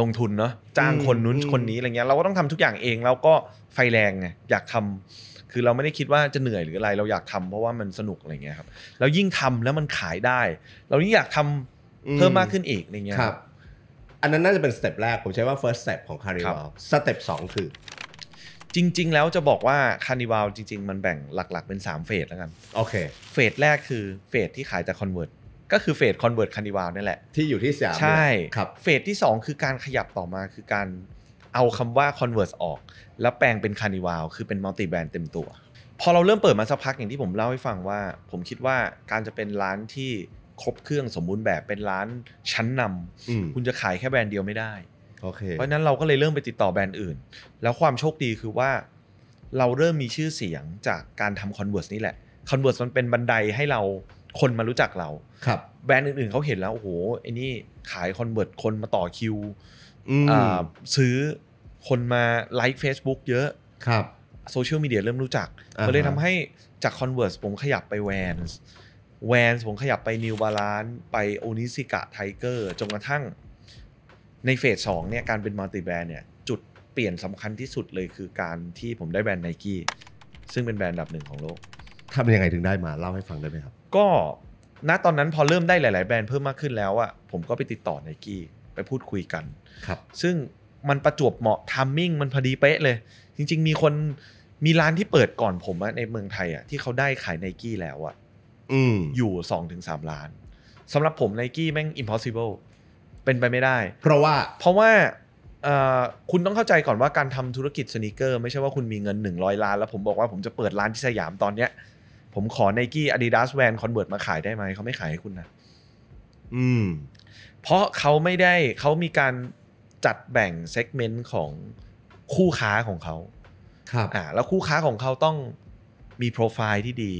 ลงทุนเนาะจ้างคนนู้นคนนี้อะไรเงี้ยเราก็ต้องทำทุกอย่างเอง แล้วก็ไฟแรงไงอยากทำ คือเราไม่ได้คิดว่าจะเหนื่อยหรืออะไร เราอยากทำเพราะว่ามันสนุกอะไรเงี้ยครับแล้วยิ่งทำแล้วมันขายได้ เรายิ่งอยากทำเพิ่มมากขึ้นอีกอะไรเงี้ยครับอันนั้นน่าจะเป็นสเต็ปแรกผมใช้ว่า first step ของา a ร e e ลสเต็ปสองคือจริง ๆ แล้วจะบอกว่าคานิวาลจริง ๆ มันแบ่งหลักๆเป็น3เฟสแล้วกันโอเคเฟสแรกคือเฟสที่ขายจากคอนเวิร์ตก็คือเฟสคอนเวิร์ตคานิวาลนี่แหละที่อยู่ที่สยามใช่ครับเฟสที่ 2 คือการขยับต่อมาคือการเอาคำว่าคอนเวิร์ตออก แล้วแปลงเป็นคานิวา a คือเป็นมัลติแบรนด์เต็มตัว พอเราเริ่มเปิดมาสักพักอย่างที่ผมเล่าให้ฟังว่าผมคิดว่าการจะเป็นร้านที่ครบเครื่องสมบูรณ์แบบเป็นร้านชั้นนำคุณจะขายแค่แบรนด์เดียวไม่ได้โอเคเพราะนั้นเราก็เลยเริ่มไปติดต่อแบรนด์อื่น แล้วความโชคดีคือว่าเราเริ่มมีชื่อเสียงจากการทำคอนเวิร์สนี่แหละ คอนเวิร์สมันเป็นบันไดให้เราคนมารู้จักเรา ครับ แบรนด์อื่นๆเขาเห็นแล้วโอ้โหไอ้นี่ขายคอนเวิร์สคนมาต่อคิวซื้อคนมาไลค์ Facebook เยอะครับโซเชียลมีเดียเริ่มรู้จัก มันเลยทำให้จากคอนเวิร์สผมขยับไปแวนส์แวนส์ผมขยับไปิวบาลานไปโไปิสิกะไทเกอร์จนกระทั่งในเฟสสองเนี่ยการเป็นมัลติแบรนด์เนี่ยจุดเปลี่ยนสำคัญที่สุดเลยคือการที่ผมได้แบรนด์ไนกี้ซึ่งเป็นแบรนด์ดับหนึ่งของโลกทำยังไงถึงได้มาเล่าให้ฟังได้ไหมครับ ก็ณตอนนั้นพอเริ่มได้หลาย ๆ แบรนด์เพิ่มมากขึ้นแล้วอะผมก็ไปติดต่อไนกี้ไปพูดคุยกันครับ ซึ่งมันประจวบเหมาะทัมมิ่งมันพอดีเป๊ะเลย จริง ๆ มีคนมีร้านที่เปิดก่อนผมอะในเมืองไทยอะที่เขาได้ขายไนกี้แล้วอะอือยู่สองถึงสามล้านสำหรับผมไนกี้แม่ง impossible เป็นไปไม่ได้ เพราะว่าเพราะว่าคุณต้องเข้าใจก่อนว่าการทำธุรกิจสนิเกอร์ไม่ใช่ว่าคุณมีเงิน 100 ล้านแล้วผมบอกว่าผมจะเปิดร้านที่สยามตอนเนี้ย ผมขอไนกี้อาดิดาสแวนคอนเวิร์ตมาขายได้ไหมเขาไม่ขายให้คุณนะอืมเพราะเขาไม่ได้เขามีการจัดแบ่งเซกเมนต์ของคู่ค้าของเขาครับอ่าแล้วคู่ค้าของเขาต้องมีโปรไฟล์ที่ดี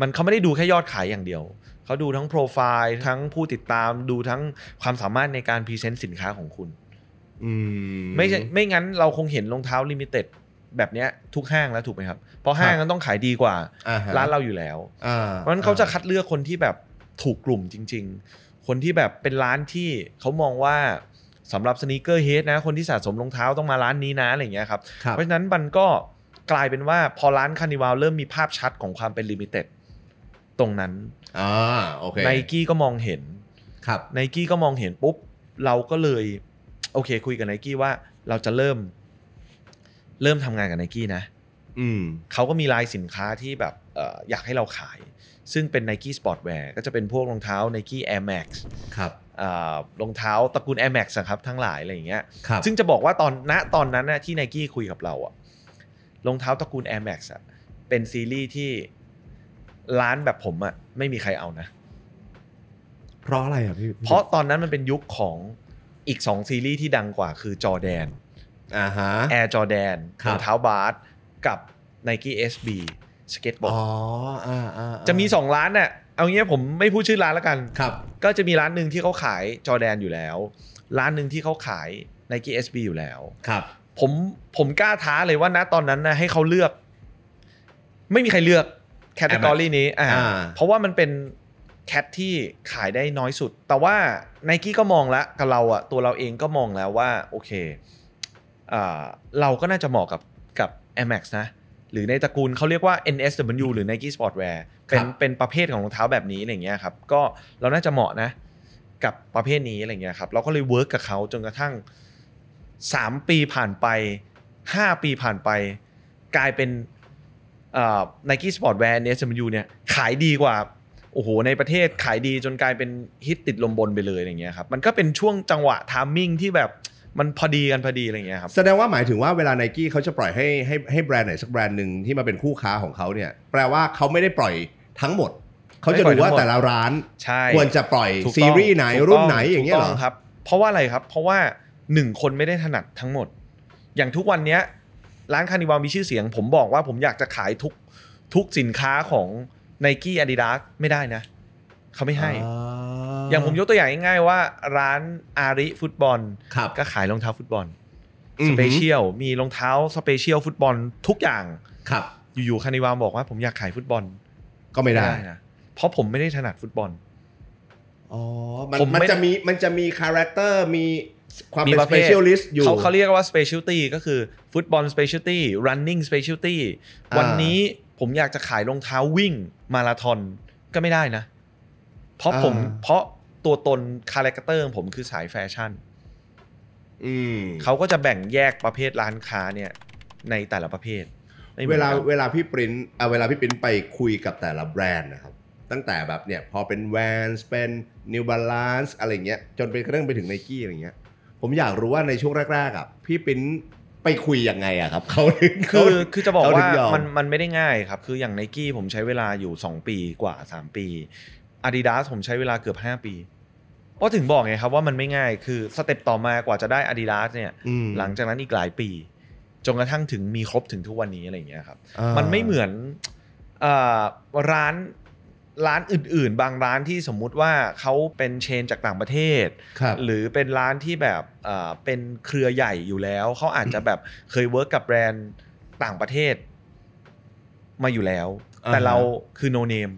มันเขาไม่ได้ดูแค่ยอดขายอย่างเดียวเขาดูทั้งโปรไฟล์ทั้งผู้ติดตามดูทั้งความสามารถในการพรีเซนต์สินค้าของคุณไม่ใช่ไม่งั้นเราคงเห็นรองเท้าลิมิเต็ดแบบเนี้ย ทุกห้างแล้วถูกไหมครับ เพราะห้างนั้นต้องขายดีกว่า ร้านเราอยู่แล้วเพราะฉะนั้นเขาจะคัดเลือกคนที่แบบถูกกลุ่มจริงๆ คนที่แบบเป็นร้านที่เขามองว่าสำหรับสนีเกอร์เฮดนะ คนที่สะสมรองเท้าต้องมาร้านนี้นะอะไรเงี้ยครับเพราะฉะนั้นมันก็กลายเป็นว่าพอร้านคานิวาลเริ่มมีภาพชัดของความเป็นลิมิเต็ดตรงนั้นอ่าโอเคไนกี้ก็มองเห็น ครับไนกี้ก็มองเห็นปุ๊บเราก็เลย โอเค คุยกับไนกี้ว่าเราจะเริ่มเริ่มทำงานกับไนกี้นะเขาก็มีลายสินค้าที่แบบอยากให้เราขาย ซึ่งเป็น Nike Sportwear ก็จะเป็นพวกรองเท้า Nike Air Max ครับรองเท้าตระกูล Air Max ครับทั้งหลาย อะไรอย่างเงี้ยซึ่งจะบอกว่าตอนณตอนนั้นนะที่ Nike คุยกับเราอะรองเท้าตระกูล Air Max อะเป็นซีรีส์ที่ร้านแบบผมอะไม่มีใครเอานะ เพราะอะไรอ่ะพี่ เพราะตอนนั้นมันเป็นยุคของอีกสองซีรีส์ที่ดังกว่า คือจอแดนอ่าฮะแอร์จอแดนรองเท้าบาสกับ n i กี้เอสบีสเก็ตบอร์ดอ๋ออ่าอ่าจะมีสองร้านน่ะ เอางี้ผมไม่พูดชื่อร้านแล้วกันครับ ก็จะมีร้านหนึ่งที่เขาขายจอแดนอยู่แล้ว ร้านหนึ่งที่เขาขาย n i กี้เอบีอยู่แล้วครับ ผมผมกล้าท้าเลยว่านะตอนนั้นนะให้เขาเลือก ไม่มีใครเลือกแคตตากรีนี้อ่าเพราะว่ามันเป็นแคทที่ขายได้น้อยสุด แต่ว่าไนกี้ก็มองแล้วกับเราอะตัวเราเองก็มองแล้วว่าโอเค เราก็น่าจะเหมาะกับกับ Air Max นะ หรือในตระกูลเขาเรียกว่า NSW หรือ Nike Sportwear เป็นเป็นประเภทของรองเท้าแบบนี้อะไรเงี้ยครับก็เราน่าจะเหมาะนะกับประเภทนี้อะไรเงี้ยครับเราก็เลยเวิร์กกับเขาจนกระทั่ง 3 ปีผ่านไป 5 ปีผ่านไปกลายเป็นไนกี้สปอร์ตแวร์เนสยูเนี่ยขายดีกว่าโอ้โหในประเทศขายดีจนกลายเป็นฮิตติดลมบนไปเลยอย่างเงี้ยครับมันก็เป็นช่วงจังหวะทามมิ่งที่แบบมันพอดีกันพอดีอะไรเงี้ยครับแสดงว่าหมายถึงว่าเวลาไนกี้เขาจะปล่อยให้ให้ให้แบรนด์ไหนสักแบรนด์หนึ่งที่มาเป็นคู่ค้าของเขาเนี่ยแปลว่าเขาไม่ได้ปล่อยทั้งหมด เขาจะดูว่าแต่ละร้านควรจะปล่อยซีรีส์ไหนรุ่นไหนอย่างเงี้ยเหรอครับเพราะว่าอะไรครับ เพราะว่าหนึ่งคนไม่ได้ถนัดทั้งหมดอย่างทุกวันเนี้ยร้านคานิวามีชื่อเสียงผมบอกว่าผมอยากจะขายทุกทุกสินค้าของไนกี้อาดิดาสไม่ได้นะเขาไม่ให้อย่างผมยกตัวอย่างง่ายๆว่าร้านอาริฟุตบอลก็ขายรองเท้าฟุตบอลสเปเชียลมีรองเท้าสเปเชียลฟุตบอล ทุกอย่างครับ อยู่ๆคานิวามบอกว่าผมอยากขายฟุตบอลก็ไม่ได้นะเพราะผมไม่ได้ถนัดฟุตบอลอ๋อมมันจะมีมันจะมีคาแรคเตอร์มีความเป็นปเชียลิสต์อยู่เขาเขาเรียกว่า specialty ก็คือฟุตบอล specialty running specialty วันนี้ผมอยากจะขายรองเท้าวิ่งมาราธอนก็ไม่ได้นะ เพราะผมเพราะตัวตนคาแรคเตอร์ผมคือสายแฟชั่นเขาก็จะแบ่งแยกประเภทร้านค้าเนี่ยในแต่ละประเภท เวลาเวลาพี่ปริ้น เวลาพี่ปริ้นไปคุยกับแต่ละแบรนด์นะครับตั้งแต่แบบเนี่ยพอเป็นแวนเป็นนิวบาลานซ์อะไรเงี้ยจนเป็นเรื่องไปถึงไนกี้อะไรเงี้ยผมอยากรู้ว่าในช่วงแรกๆอ่ะพี่ปิ้นไปคุยยังไงอะครับ เขาคือคือจะบอกว่ามันมันไม่ได้ง่ายครับ คืออย่างไนกี้ผมใช้เวลาอยู่ 2 ปีกว่า 3 ปี Adidas ผมใช้เวลาเกือบ5ปีก็ถึงบอกไงครับ ว่ามันไม่ง่าย คือสเต็ปต่อมากว่าจะได้ Adidas เนี่ยหลังจากนั้นอีกหลายปีจนกระทั่งถึงมีครบถึงทุกวันนี้อะไรอย่างเงี้ยครับมันไม่เหมือนร้านร้านอื่นๆ บางร้านที่สมมุติว่าเขาเป็นเชนจากต่างประเทศ หรือเป็นร้านที่แบบเป็นเครือใหญ่อยู่แล้วเขาอาจจะแบบเคยเวิร์กกับแบรนด์ต่างประเทศ มาอยู่แล้วแต่เราคือโนเนม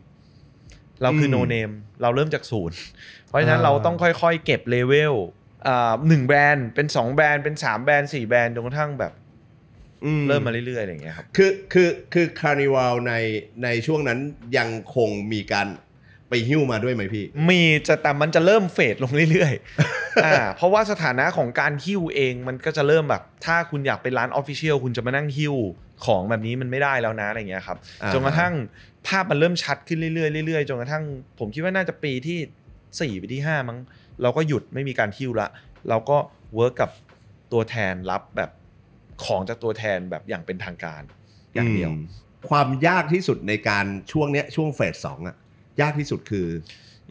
เราคือโนเนมเราเริ่มจากศูนย์ เพราะฉะนั้นเราต้องค่อยๆเก็บเลเวลหนึ่งแบรนด์เป็น2แบรนด์เป็น3แบรนด์4แบรนด์จนกระทั่งแบบเริ่มมาเรื่อยๆอย่างเงี้ยครับคือคือคือคาร์นิวัลในในช่วงนั้นยังคงมีการไปหิ้วมาด้วยไหมพี่ มีจะแต่มันจะเริ่มเฟดลงเรื่อยๆอ่า เพราะว่าสถานะของการหิ้วเองมันก็จะเริ่มแบบ ถ้าคุณอยากเป็นร้านออฟฟิเชียลคุณจะมานั่งหิ้ว ของแบบนี้มันไม่ได้แล้วนะอะไรเงี้ยครับจนกระทั่ง ภาพมันเริ่มชัดขึ้นเรื่อยๆเรื่อย ๆจนกระทั่ง ผมคิดว่าน่าจะปีที่สี่ไปที่ห้ามั้ง เราก็หยุดไม่มีการหิ้วละเราก็เวิร์กกับตัวแทนรับแบบของจากตัวแทนแบบอย่างเป็นทางการอย่างเดียวความยากที่สุดในการช่วงเนี้ยช่วงเฟสสองอะยากที่สุดคือ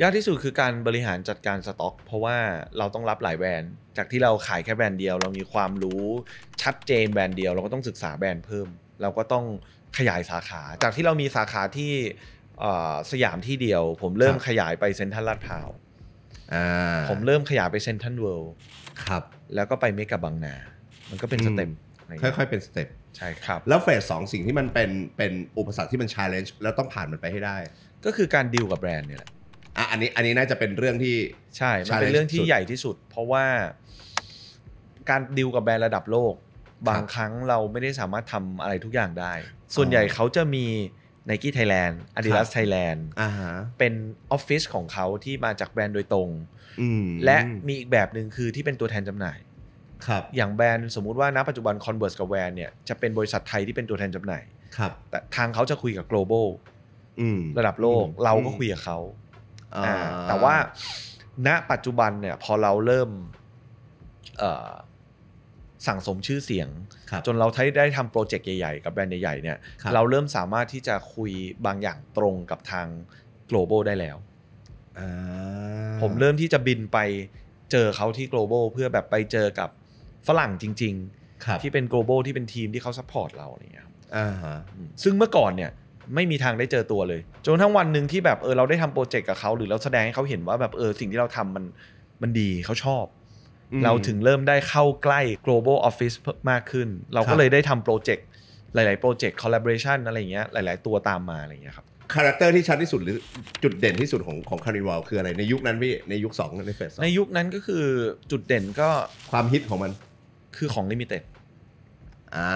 ยากที่สุดคือการบริหารจัดการสต็อก เพราะว่าเราต้องรับหลายแบรนด์ จากที่เราขายแค่แบรนด์เดียวเรามีความรู้ชัดเจนแบรนด์เดียวเราก็ต้องศึกษาแบรนด์เพิ่ม เราก็ต้องขยายสาขา จากที่เรามีสาขาที่สยามที่เดียวผมเริ่มขยายไปเซ็นทรัลลาดพร้าวผมเริ่มขยายไปเซ็นทรัลเวิลด์ครับแล้วก็ไปเมกะบางนา มันก็เป็นสเต็มค่อย ๆ เป็นสเต็ป ใช่ครับ แล้วเฟสสองสิ่งที่มันเป็นเป็นอุปสรรคที่มันชาเลนจ์แล้วต้องผ่านมันไปให้ได้ ก็คือการดีลกับแบรนด์เนี่ยแหละ อ่ะ อันนี้อันนี้น่าจะเป็นเรื่องที่ใช่ มันเป็นเรื่องที่ใหญ่ที่สุด เพราะว่าการดีลกับแบรนด์ระดับโลก บางครั้งเราไม่ได้สามารถทำอะไรทุกอย่างได้ ส่วนใหญ่เขาจะมี n i กี้ไทยแลนด์อาดิดาสไทยแลนด์เป็นออฟฟิศของเขาที่มาจากแบรนด์โดยตรงและมีอีกแบบหนึ่งคือที่เป็นตัวแทนจำหน่ายครับอย่างแบรนด์สมมุติว่าณปัจจุบัน Converse กับแวนเนี่ยจะเป็นบริษัทไทยที่เป็นตัวแทนจำหน่ายครับแต่ทางเขาจะคุยกับ global ระดับโลก เราก็คุยกับเขา แต่ว่าณปัจจุบันเนี่ย พอเราเริ่มสั่งสมชื่อเสียงจนเราได้ได้ทำโปรเจกต์ใหญ่ๆ กับแบรนด์ใหญ่ๆเนี่ยรเราเริ่มสามารถที่จะคุยบางอย่างตรงกับทาง global ได้แล้วผมเริ่มที่จะบินไปเจอเขาที่ global เพื่อแบบไปเจอกับฝรั่งจริงๆที่เป็น global ที่เป็นทีมที่เขาซัพพอร์ตเราอะไรเงี้ย่าฮะซึ่งเมื่อก่อนเนี่ยไม่มีทางได้เจอตัวเลย จนทั้งวันหนึ่งที่แบบเออเราได้ทำโปรเจกต์กับเขาหรือเราแสดงให้เขาเห็นว่าแบบเออสิ่งที่เราทำมันมันดีเขาชอบ เราถึงเริ่มได้เข้าใกล้ global office มากขึ้น เราก็เลยได้ทำโปรเจกต์หลายๆโปรเจกต์ collaboration อะไรเงี้ย หลายๆตัวตามมาอะไรเงี้ยครับคาแรคเตอร์ที่ชัดที่สุดหรือจุดเด่นที่สุดของของคาริวอลคืออะไรในยุคนั้นพี่ในยุค2ในเฟสในยุคนั้นก็คือจุดเด่นก็ความฮิตของมันคือของลิมิเต็ด อ่า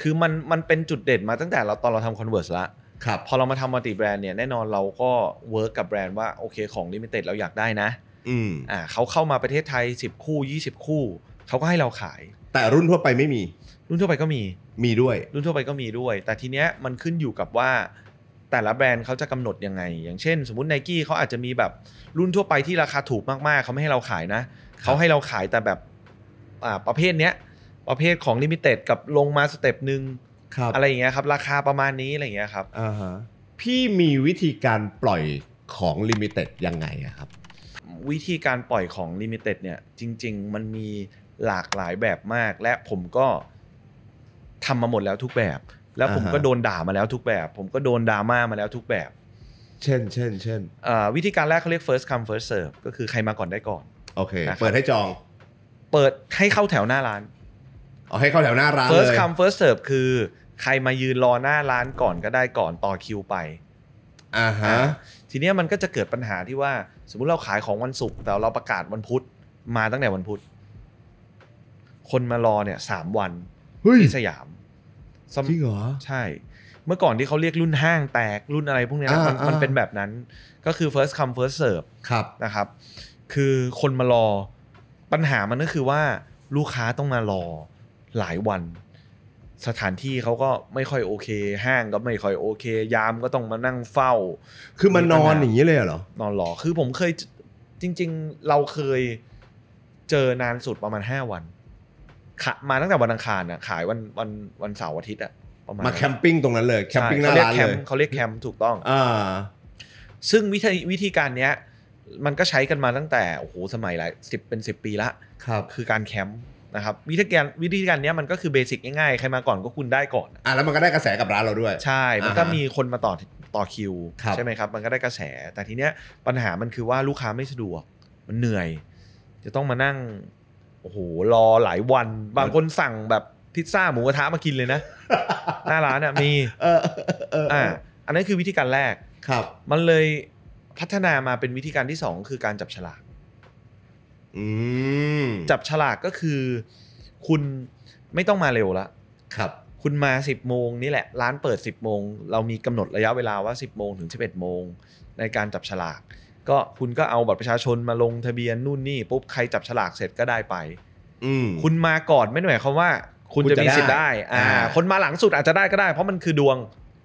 คือมันมันเป็นจุดเด่นมาตั้งแต่เราตอนเราทำคอนเวอร์สละ ครับ พอเรามาทำมัลติแบรนด์เนี่ยแน่นอนเราก็เวิร์กกับแบรนด์ว่าโอเคของลิมิเต็ดเราอยากได้นะ อืมอ่าเขาเข้ามาประเทศไทย 10 คู่ 20 คู่ เขาก็ให้เราขาย แต่รุ่นทั่วไปไม่มี รุ่นทั่วไปก็มี มีด้วย รุ่นทั่วไปก็มีด้วย แต่ทีเนี้ยมันขึ้นอยู่กับว่า แต่ละแบรนด์เขาจะกำหนดยังไง อย่างเช่น สมมติไนกี้เขาอาจจะมีแบบ รุ่นทั่วไปที่ราคาถูกมากๆเขาไม่ให้เราขายนะเขาให้เราขายแต่แบบประเภทเนี้ยประเภทของลิมิเต็ดกับลงมาสเต็ปหนึ่งอะไรอย่างเงี้ยครับราคาประมาณนี้อะไรอย่างเงี้ยครับอ่าฮะพี่มีวิธีการปล่อยของลิมิเต็ดยังไงครับ วิธีการปล่อยของลิมิเต็ดเนี่ยจริง ๆ มันมีหลากหลายแบบมาก และผมก็ทำมาหมดแล้วทุกแบบ แล้วผมก็โดนด่ามาแล้วทุกแบบ ผมก็โดนดราม่ามาแล้วทุกแบบ เช่นเช่นเช่นวิธีการแรกเขาเรียก first come first serve ก็คือใครมาก่อนได้ก่อน โอเค เปิดให้จองเปิดให้เข้าแถวหน้าร้านเอาให้เข้าแถวหน้าร้านเลย first come first serve คือใครมายืนรอหน้าร้านก่อนก็ได้ก่อนต่อคิวไป อ่าฮะ ทีเนี้ยมันก็จะเกิดปัญหาที่ว่า สมมุติเราขายของวันศุกร์แต่เราประกาศวันพุธมาตั้งแต่วันพุธ คนมารอเนี่ยสามวันที่สยามจริงเหรอ ใช่ เมื่อก่อนที่เขาเรียกรุ่นห้างแตกรุ่นอะไรพวกนี้มันมันเป็นแบบนั้นก็คือ first come first serve ครับนะครับ คือคนมารอปัญหามันก็คือว่าลูกค้าต้องมารอหลายวัน สถานที่เขาก็ไม่ค่อยโอเคห้างก็ไม่ค่อยโอเค ยามก็ต้องมานั่งเฝ้า คือมันนอนอย่างนี้เลยเหรอนอนรอคือผมเคยจริงๆเราเคยเจอนานสุดประมาณห้าวันขะมาตั้งแต่วันอังคารอ่ะ ขายวันวันวันเสาร์อาทิตย์อ่ะประมาณมาแคมปิ้งตรงนั้นเลยแคมปิ้งนั้นเลยเขาเรียกแคมป์ถูกต้องอ่าซึ่งวิธีวิธีการเนี้ยมันก็ใช้กันมาตั้งแต่โอ้โหสมัยหลายสิบเป็นสิบปีละ ครับ คือการแคมป์นะครับ วิธีการวิธีการนี้มันก็คือเบสิกง่ายๆ ใครมาก่อนก็คุณได้ก่อน อ่ะแล้วมันก็ได้กระแสกับร้านเราด้วย ใช่ มันก็มีคนมาต่อต่อคิวคใช่ไหมครับ มันก็ได้กระแส แต่ทีเนี้ยปัญหามันคือว่าลูกค้าไม่สะดวก มันเหนื่อย จะต้องมานั่ง โอ้โห รอหลายวัน บางคนสั่งแบบพิซซ่าหมูกระทะมากินเลยนะ หน้าร้านี่ยมีออเอออ่าอันนั้นคือวิธีการแรกครับ มันเลยพัฒนามาเป็นวิธีการที่สอง คือการจับฉลากจับฉลากก็คือคุณไม่ต้องมาเร็วละครับ คุณมาสิบโมงนี่แหละร้านเปิดสิบโมงเรามีกำหนดระยะเวลาว่าสิบโมงถึงสิบเอ็ดโมงในการจับฉลาก ก็คุณก็เอาบัตรประชาชนมาลงทะเบียนนู่นนี่ปุ๊บใครจับฉลากเสร็จก็ได้ไปคุณมาก่อนไม่หน่อยคำาว่าคุณจะมีสิทธิ์ได้ อ่า คนมาหลังสุดอาจจะได้ก็ได้ เพราะมันคือดวง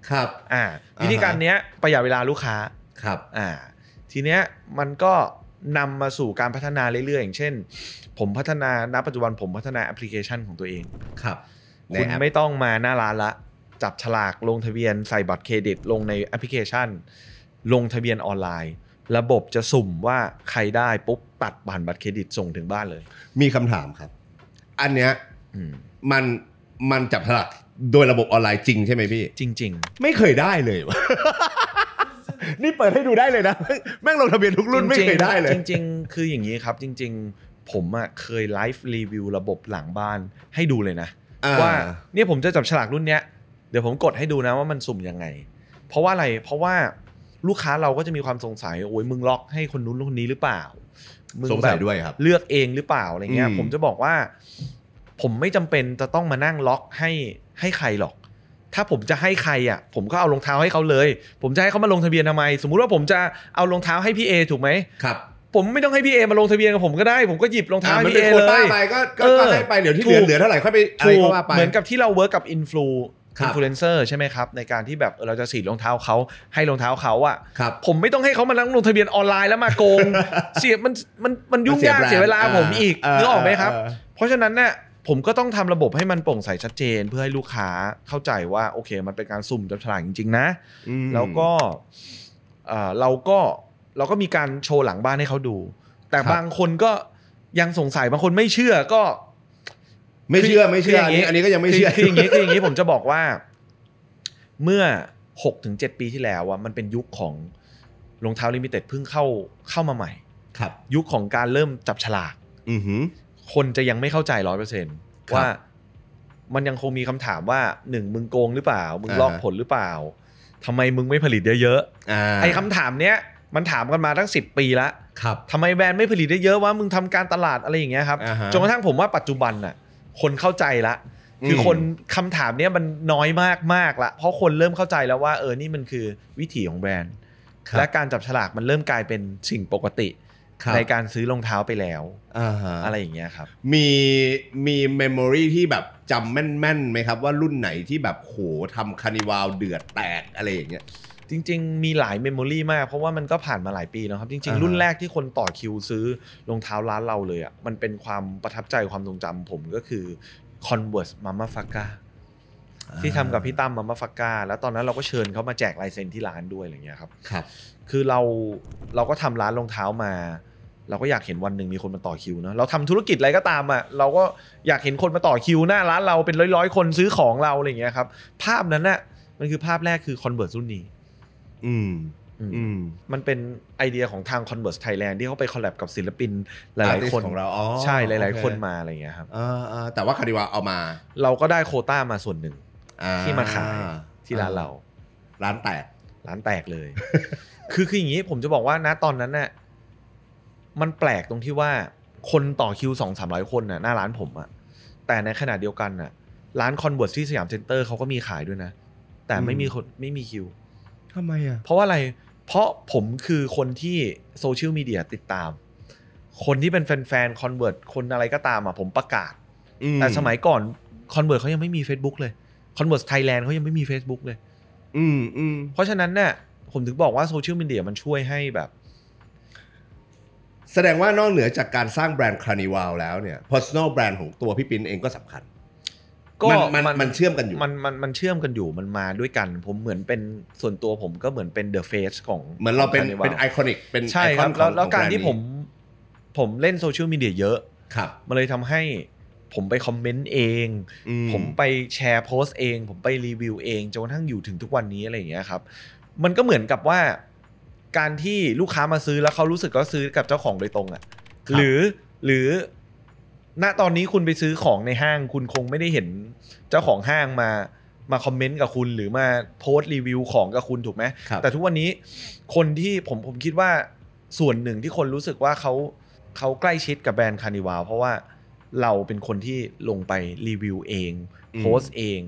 ครับ อ่าวิธีการเนี้ย ประหยัดเวลาลูกค้าครับ อ่า ทีเนี้ยมันก็นำมาสู่การพัฒนาเรื่อยๆอย่างเช่น ผมพัฒนาณปัจจุบันผมพัฒนาแอปพลิเคชันของตัวเอง ครับ คุณไม่ต้องมาหน้าร้านละจับฉลากลงทะเบียนใส่บัตรเครดิต ลงในแอปพลิเคชัน ลงทะเบียนออนไลน์ ระบบจะสุ่มว่าใครได้ปุ๊บตัดผ่านบัตรเครดิตส่งถึงบ้านเลย มีคำถามครับ อันเนี้ยมันมันจับฉลากโดยระบบออนไลน์จริงใช่ไหมพี่ จริงๆ ไม่เคยได้เลยวะนี่เปิดให้ดูได้เลยนะ แม่งลงทะเบียนทุกรุ่นไม่เคยได้เลย จริงๆคืออย่างนี้ครับ จริง ๆ ผมอะเคยไลฟ์รีวิวระบบหลังบ้านให้ดูเลยนะว่าเนี่ยผมจะจับฉลากรุ่นเนี้ยเดี๋ยวผมกดให้ดูนะว่ามันสุ่มยังไง เพราะว่าอะไรเพราะว่าลูกค้าเราก็จะมีความสงสัยโอ้ยมึงล็อกให้คนนู้นคนนี้หรือเปล่ามงสัยด้วยครับเลือกเองหรือเปล่าอะไรเงี้ยผมจะบอกว่า ผมไม่จำเป็นจะต้องมานั่งล็อกให้ให้ใครหรอกถ้าผมจะให้ใครอ่ะผมก็เอารองเท้าให้เขาเลย ผมจะให้เขามาลงทะเบียนทำไมสมมุติว่าผมจะเอารองเท้าให้พี่เอถูกไหมครับ ผมไม่ต้องให้พี่เอมาลงทะเบียนกับผมก็ได้ผมก็หยิบรองเท้าพี่เอเลยไปก็ก็ให้ไปเดี๋ยวที่เหลือเหลือเท่าไหร่ค่อยไปอะไรก็ว่าไป เหมือนกับที่เราเวิร์กกับอินฟลูอินฟลูเอนเซอร์ใช่ไหมครับในการที่แบบเราจะสีรองเท้าเขาให้รองเท้าเขาอ่ะ ผมไม่ต้องให้เขามานั่งลงทะเบียนออนไลน์แล้วมาโกงเสียมันมันมันยุ่งยากเสียเวลาผมอีกนึกออกไหมครับ เพราะฉะนั้นเนี่ยผมก็ต้องทำระบบให้มันโปร่งใสชัดเจนเพื่อให้ลูกค้าเข้าใจว่า โอเคมันเป็นการสุ่มจับฉลากจริงๆนะแล้วก็เราก็เราก็มีการโชว์หลังบ้านให้เขาดู แต่บางคนก็ยังสงสัยบางคนไม่เชื่อก็ ไม่เชื่อไม่เชื่ออันนี้อันนี้ก็ยังไม่เชื่อคืออย่างนี้คืออย่างนี้ผมจะบอกว่า เมื่อหกถึงเจ็ดปีที่แล้วอะมันเป็นยุคของรองเท้าลิมิเต็ดเพิ่งเข้าเข้ามาใหม่ ครับ ยุคของการเริ่มจับฉลากคนจะยังไม่เข้าใจร้อยเปอร์เซ็นต์ว่ามันยังคงมีคำถามว่าหนึ่งมึงโกงหรือเปล่า มึงลอกผลหรือเปล่าทำไมมึงไม่ผลิตเยอะๆไอ้คำถามเนี้ยมันถามกันมาตั้งสิบปีละครับทำไมแบรนด์ไม่ผลิตได้เยอะวะมึงทำการตลาดอะไรอย่างเงี้ยครับจนกระทั่งผมว่าปัจจุบันน่ะคนเข้าใจละคือคนคำถามเนี้ยมันน้อยมากมากละเพราะคนเริ่มเข้าใจแล้วว่าเออนี่มันคือวิถีของแบรนด์และการจับฉลากมันเริ่มกลายเป็นสิ่งปกติในการซื้อรองเท้าไปแล้วอะไรอย่างเงี้ยครับ มีมีเมมโมรีที่แบบจำแม่นแม่นไหมครับ ว่ารุ่นไหนที่แบบ โหทำคานิวาวเดือด แตก อะไรอย่างเงี้ยจริง ๆ มีหลายเมมโมรีมากเพราะว่ามันก็ผ่านมาหลายปีนะครับ จริง ๆ รุ่นแรกที่คนต่อคิวซื้อรองเท้าร้านเราเลยอ่ะมันเป็นความประทับใจความทรงจำผมก็คือ Converse Mama f a k a ที่ทำกับพี่ตั้มมามาฟักกาแล้วตอนนั้นเราก็เชิญเขามาแจกลายเซ็นที่ร้านด้วยอะไรเงี้ยครับครับ คือเราเราก็ทำร้านรองเท้ามาเราก็อยากเห็นวันหนึ่งมีคนมาต่อคิวเนาะเราทำธุรกิจอะไรก็ตามอะ่ะเราก็อยากเห็นคนมาต่อคิวหน้า ร้านเราเป็นร้อย ๆ คนซื้อของเราอะไรอย่างเงี้ยครับ ภาพนั้นน่ะ มันคือภาพแรกคือคอนเวิร์สรุ่นนี้ อืมอืมมันเป็นไอเดียของทาง Converse Thailand ที่เขาไปคอลแลบกับศิลปินหลายๆคนของเราใช่หลาย ๆ คนมาอะไรอย่างเงี้ยครับอแต่ว่าคาริวาเอามา เราก็ได้โคต้ามาส่วนหนึ่งที่มาขายที่ร้านเรา ร้านแตก ร้านแตกเลย คือคืออย่างนี้ ผมจะบอกว่านะตอนนั้นเนี่ยมันแปลกตรงที่ว่าคนต่อคิวสองสามร้อยคนน่ะหน้าร้านผมอะแต่ในขณะเดียวกันน่ะ ร้านคอนเวิร์ตที่สยามเซ็นเตอร์เขาก็มีขายด้วยนะ แต่ไม่มีคนไม่มีคิวทำไมอะเพราะว่าอะไร เพราะผมคือคนที่โซเชียลมีเดียติดตาม คนที่เป็นแฟนๆคอนเวิร์ตคนอะไรก็ตามอ่ะผมประกาศ แต่สมัยก่อนคอนเวิร์ตเขายังไม่มี Facebook เลยคอนเวิร์ตไทยแลนด์เขายังไม่มี Facebook เลย อืมอืมเพราะฉะนั้นเนี่ยผมถึงบอกว่าโซเชียลมีเดียมันช่วยให้แบบแสดงว่านอกเหนือจากการสร้างแบรนด์คาร์นิวาลแล้วเนี่ย personal brand ของตัวพี่ปินเองก็สำคัญก็มันมันเชื่อมกันอยู่มันมันมันเชื่อมกันอยู่มันมาด้วยกัน ผมเหมือนเป็นส่วนตัวผมก็เหมือนเป็นเดอะเฟสของเหมือนเราเป็นเป็นไอคอนิกเป็นใช่ครับแล้วแล้วการที่ผม ผมเล่นโซเชียลมีเดียเยอะครับมันเลยทำให้ผมไปคอมเมนต์เอง ผมไปแชร์โพสต์เอง ผมไปรีวิวเองจนกระทั่งอยู่ถึงทุกวันนี้อะไรอย่างเงี้ยครับ มันก็เหมือนกับว่าการที่ลูกค้ามาซื้อแล้วเขารู้สึกก็ซื้อกับเจ้าของโดยตรงอะ่ะหรือหรือณตอนนี้คุณไปซื้อของในห้าง คุณคงไม่ได้เห็นเจ้าของห้างมามาคอมเมนต์กับคุณหรือมาโพสต์รีวิวของกับคุณถูกไหมแต่ทุกวันนี้คนที่ผมผมคิดว่าส่วนหนึ่งที่คนรู้สึกว่าเขาเขาใกล้ชิดกับแบรนด์คานิวาเพราะว่าเราเป็นคนที่ลงไปรีวิวเอง โพสเอง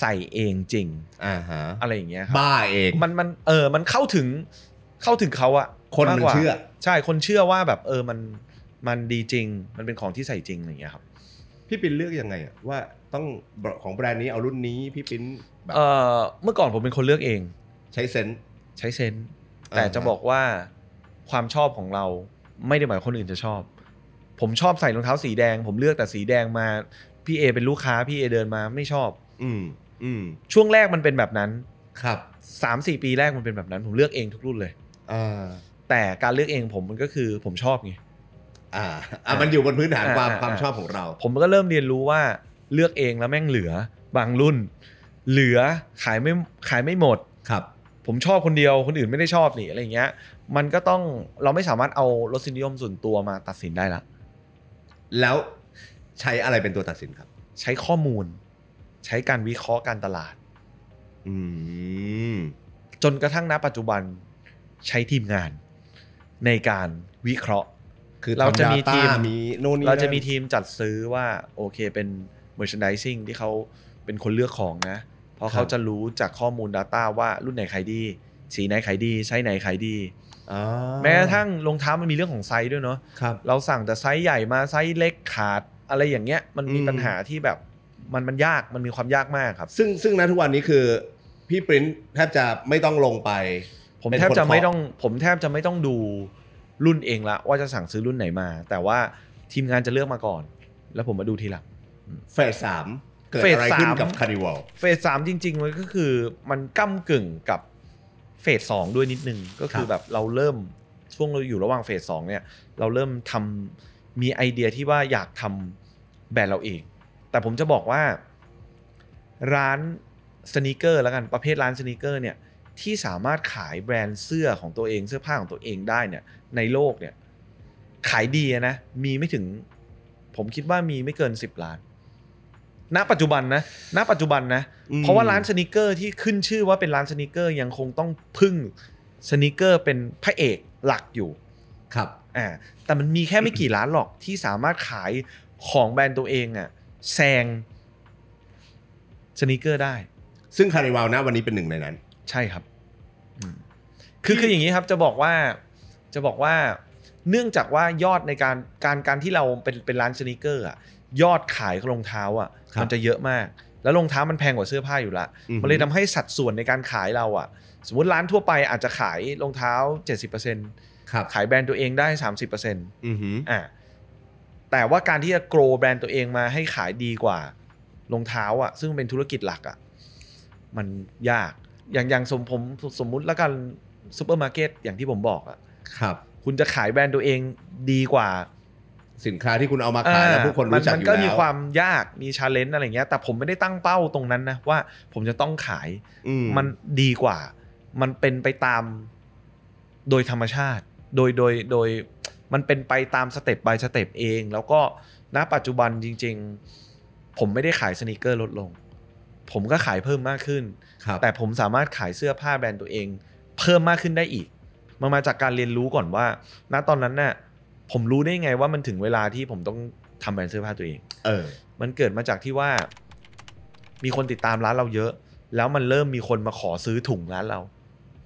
ใส่เองจริงอ่าฮะอะไรอย่างเงี้ยครับบ้าเองมันมันเออมันเข้าถึงเข้าถึงเขาอะคนมันเชื่อใช่คนเชื่อว่าแบบเออมันมันดีจริง มันเป็นของที่ใส่จริงอะไรอย่างเงี้ยครับ พี่ปินเลือกยังไงอะว่าต้องของแบรนด์นี้เอารุ่นนี้พี่ปินแบบเออเมื่อก่อนผมเป็นคนเลือกเอง ใช้เซนใช้เซนแต่จะบอกว่าความชอบของเราไม่ได้หมายคนอื่นจะชอบ ผมชอบใส่รองเท้าสีแดง ผมเลือกแต่สีแดงมา พี่เอ เป็นลูกค้า พี่เอ เดินมาไม่ชอบ อืมอืมช่วงแรกมันเป็นแบบนั้นครับสามสี่ปีแรกมันเป็นแบบนั้นผมเลือกเองทุกรุ่นเลยแต่การเลือกเองผมมันก็คือผมชอบไง อ่าอ่ามันอยู่บนพื้นฐานความความชอบของเรา ผมก็เริ่มเรียนรู้ว่าเลือกเองแล้วแม่งเหลือ บางรุ่น เหลือขายไม่ขายไม่หมดครับ ผมชอบคนเดียวคนอื่นไม่ได้ชอบนี่อะไรเงี้ย มันก็ต้องเราไม่สามารถเอารสนิยมส่วนตัวมาตัดสินได้ละแล้วใช้อะไรเป็นตัวตัดสินครับ ใช้ข้อมูลใช้การวิเคราะห์การตลาดอืจนกระทั่งณ ปัจจุบันใช้ทีมงานในการวิเคราะห์ คือเราจะมีทีมมีนู่นเราจะมีทีมจัดซื้อว่าโอเคเป็น merchandising ที่เขาเป็นคนเลือกของนะ เพราะเขาจะรู้จากข้อมูล Data ว่ารุ่นไหนขายดี สีไหนขายดีไซส์ไหนขายดีแม้กระทั่งรองเท้ามันมีเรื่องของไซส์ด้วยเนาะเราสั่งแต่ไซส์ใหญ่มา ไซส์เล็กขาด อะไรอย่างเงี้ย มันมีปัญหาที่แบบมันมันยากมันมีความยากมากครับซึ่งซึ่งนะทุกวันนี้คือพี่ปริ้นแทบจะไม่ต้องลงไปผมแทบจะไม่ต้องผมแทบจะไม่ต้องดูรุ่นเองละ ว่าจะสั่งซื้อรุ่นไหนมา แต่ว่าทีมงานจะเลือกมาก่อน แล้วผมมาดูทีหลังเฟสสามเกิดอะไรขึ้นกับคาริวัลเฟสสามจริงๆ มันก็คือมันก้ากึ่งกับเฟสสองด้วยนิดนึงก็คือแบบเราเริ่มช่วงเราอยู่ระหว่างเฟสสองเนี่ย เราเริ่มทำมีไอเดียที่ว่าอยากทำแบรนด์เราเอง แต่ผมจะบอกว่าร้านสเนคเกอร์แล้วกันประเภทร้านสเนคเกอร์เนี่ยที่สามารถขายแบรนด์เสื้อของตัวเองเสื้อผ้าของตัวเองได้เนี่ยในโลกเนี่ยขายดีนะมีไม่ถึง ผมคิดว่ามีไม่เกิน 10 ล้าน ณปัจจุบันนะ ณ ปัจจุบันนะเพราะว่าร้านสนิเกอร์ที่ขึ้นชื่อว่าเป็นร้านสนิเกอร์ ยังคงต้องพึ่งสนิเกอร์เป็นพระเอกหลักอยู่ครับอ่าแต่มันมีแค่ไม่กี่ร้านหรอกที่สามารถขายของแบรนด์ตัวเองอะแซงสนิเกอร์ได้ ซึ่งคาริวาวนะวันนี้เป็นหนึ่งในนั้นใช่ครับ คือคืออย่างนี้ครับ จะบอกว่า จะบอกว่าเนื่องจากว่ายอดในการการการที่เราเป็นเป็นร้านสนิเกอร์อ่ะ ยอดขายรองเท้า อ่ะ มันจะเยอะมาก แล้วรองเท้ามันแพงกว่าเสื้อผ้าอยู่ละมันเลยทำให้สัดส่วนในการขายเราอ่ะ สมมติร้านทั่วไปอาจจะขายรองเท้า70%ขายแบรนด์ตัวเองได้30%อ่าแต่ว่าการที่จะโกรแบรนด์ตัวเองมาให้ขายดีกว่ารองเท้าอ่ะซึ่งเป็นธุรกิจหลักอ่ะมันยากอย่างอย่างสมผมสมมุติแล้วกันซูเปอร์มาร์เก็ตอย่างที่ผมบอกอะครับ คุณจะขายแบรนด์ตัวเองดีกว่าสินค้าที่คุณเอามาขายแล้วผู้คนรู้จักอยู่แล้ว มันก็มีความยากมีชาเลนจ์อะไรเงี้ย แต่ผมไม่ได้ตั้งเป้าตรงนั้นนะ ว่าผมจะต้องขายมันดีกว่า มันเป็นไปตามโดยธรรมชาติ โดยโดยโดยมันเป็นไปตามสเต็ปบายสเต็ปเอง แล้วก็ณ ปัจจุบันจริงๆ ผมไม่ได้ขายสนิเกอร์ลดลง ผมก็ขายเพิ่มมากขึ้นแต่ผมสามารถขายเสื้อผ้าแบรนด์ตัวเอง เพิ่มมากขึ้นได้อีก มันมาจากการเรียนรู้ก่อนว่า ณตอนนั้นน่ะผมรู้ได้ไงว่ามันถึงเวลาที่ผมต้องทำแบรนด์เสื้อผ้าตัวเอง เออ มันเกิดมาจากที่ว่า มีคนติดตามร้านเราเยอะ แล้วมันเริ่มมีคนมาขอซื้อถุงร้านเรา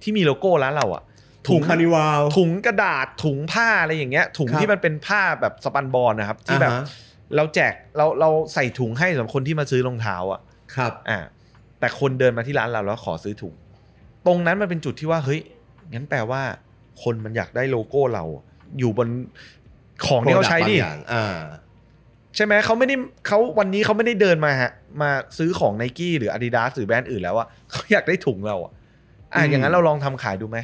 ที่มีโลโก้ร้านเราอะถุงคานิวาลถุงกระดาษถุงผ้าอะไรอย่างเงี้ย ถุงที่มันเป็นผ้าแบบสปันบอลนะครับที่แบบเราแจกเราเราใส่ถุงให้สำหรับคนที่มาซื้อรองเท้าอ่ะครับอ่าแต่คนเดินมาที่ร้านเราแล้วขอซื้อถุง ตรงนั้นมันเป็นจุดที่ว่า เฮ้ยงั้นแปลว่าคนมันอยากได้โลโก้เรา อยู่บนของที่เขาใช้นี่อ่า ใช่ไหมเขาไม่ได้เขาวันนี้เขาไม่ได้เดินมาฮะ มาซื้อของไนกี้หรือาดิดาสหรือแบรนด์อื่นแล้วอะเขาอยากได้ถุงเราอะอ่ะอย่างนั้นเราลองทำขายดูไหม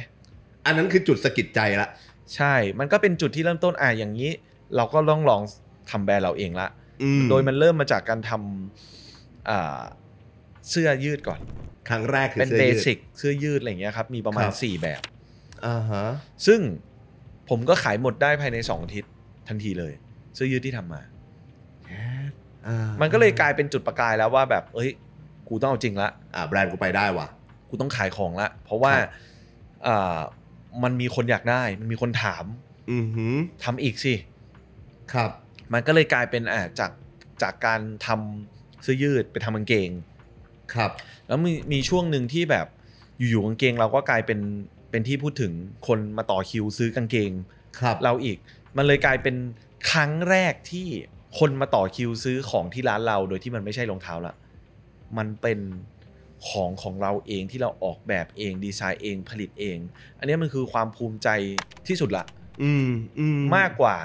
อันนั้นคือจุดสะกิดใจละ ใช่ มันก็เป็นจุดที่เริ่มต้นอ่ะอย่างนี้ เราก็ต้องลองทำแบรนด์เราเองละโดยมันเริ่มมาจากการทำเสื้อยืดก่อนครั้งแรกคือเป็นเบสิกเสื้อยืดอะไรเงี้ยครับมีประมาณ 4 แบบอ่าฮะซึ่งผมก็ขายหมดได้ภายใน2อาทิตย์ทันทีเลยเสื้อยืดที่ทำมามันก็เลยกลายเป็นจุดประกายแล้วว่าแบบ เอ้ย กูต้องเอาจริงละอ่าแบรนด์กูไปได้ว่ะ กูต้องขายของละเพราะว่าอ่ามันมีคนอยากได้ มันมีคนถาม อือทำอีกสิครับ มันก็เลยกลายเป็นอ่าจากจากการทำเสื้อยืดไปทำกางเกงครับ แล้วมีมีช่วงหนึ่งที่แบบอยู่ๆกางเกงเราก็กลายเป็น เป็นที่พูดถึงคนมาต่อคิวซื้อกางเกงครับ เราอีก มันเลยกลายเป็นครั้งแรกที่คนมาต่อคิวซื้อของที่ร้านเราโดยที่มันไม่ใช่รองเท้าละมันเป็นของของเราเองที่เราออกแบบเองดีไซน์เองผลิตเอง อันนี้มันคือความภูมิใจที่สุดละอืมอืมมากกว่า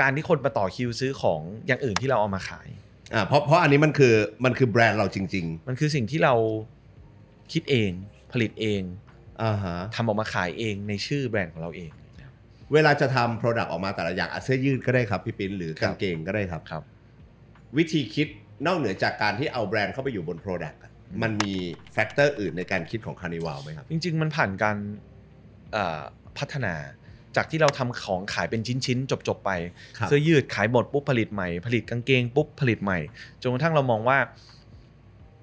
การที่คนมาต่อคิวซื้อของอย่างอื่นที่เราเอามาขายอ่าเพราะเพราะอันนี้มันคือมันคือแบรนด์เราจริงมันคือสิ่งที่เราคิดเองผลิตเองอ่าฮะทำออกมาขายเองในชื่อแบรนด์ของเราเอง เวลาจะทำ Product ออกมาแต่ละอย่างอเสื้อยืดก็ได้ครับพี่ปิ้นหรือกางเกงก็ได้ครับครับ วิธีคิดนอกเหนือจากการที่เอาแบรนด์เข้าไปอยู่บน Product มันมีแฟกเตอร์อื่นในการคิดของคานิวาลไหมครับจริง ๆ มันผ่านการพัฒนาจากที่เราทำของขายเป็นชิ้น ๆ จบ ๆ ไปเสื้อยืดขายหมดปุ๊บ ผลิตใหม่ ผลิตกางเกงปุ๊บ ผลิตใหม่ จนกระทั่งเรามองว่า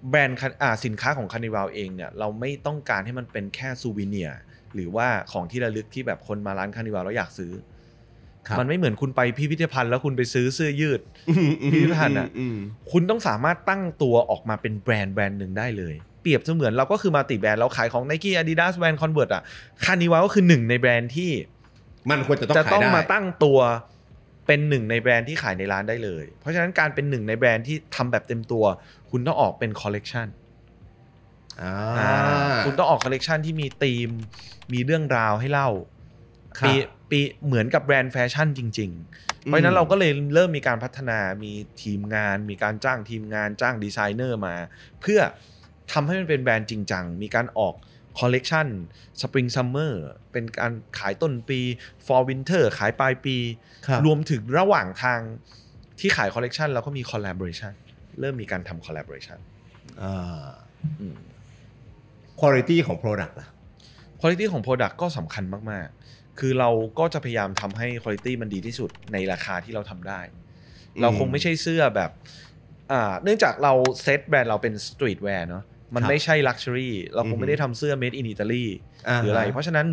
แบรนด์สินค้าของคานิวาลเองเนี่ยเราไม่ต้องการให้มันเป็นแค่ซูวิเนียหรือว่าของที่ระลึกที่แบบคนมาร้านคานิวาลแล้วอยากซื้อ มันไม่เหมือนคุณไปพิพิธภัณฑ์แล้วคุณไปซื้อเสื้อยืดพิพิธภัณฑ์อ่ะคุณต้องสามารถตั้งตัวออกมาเป็นแบรนด์แบรนด์หนึ่งได้เลย เปรียบเสมือนเราก็คือมาติแบรนด์เราขายของ Nike Adidas แบรนด์คอนเวิร์ตอ่ะคานิวาก็คือหนึ่ง ในแบรนด์ที่มันควรจะต้องจะต้องมาตั้งตัวเป็นหนึ่งในแบรนด์ที่ขายในร้านได้เลย เพราะฉะนั้นการเป็นหนึ่งในแบรนด์ที่ทำแบบเต็มตัว คุณต้องออกเป็นคอลเลกชันคุณต้องออกคอลเลกชันที่มีธีมมีเรื่องราวให้เล่าปีปีเหมือนกับแบรนด์แฟชั่นจริงๆ เพราะนั้นเราก็เลยเริ่มมีการพัฒนามีทีมงานมีการจ้างทีมงานจ้างดีไซเนอร์มาเพื่อทำให้มันเป็นแบรนด์จริงจังมีการออกคอลเลกชันสปริงซัมเมอร์เป็นการขายต้นปีฟอร์วินเทอร์ขายปลายปี รวมถึงระหว่างทางที่ขายคอลเลกชันเราก็มีคอลลาบอร์ชันเริ่มมีการทำคอลลาบอร์ชันคุณภาพของโปรดักต์ล่ะคุณภาพของโปรดักต์ก็สำคัญมากๆ คือเราก็จะพยายามทำให้คุณภาพมันดีที่สุดในราคาที่เราทำได้ เราคงไม่ใช่เสื้อแบบ เนื่องจากเราเซตแบรนด์เราเป็นสตรีทแวร์เนาะมันไม่ใช่ลักชัวรี่เราคงไม่ได้ทำเสื้อ made in ิตาลีหรืออะไร เพราะฉะนั้น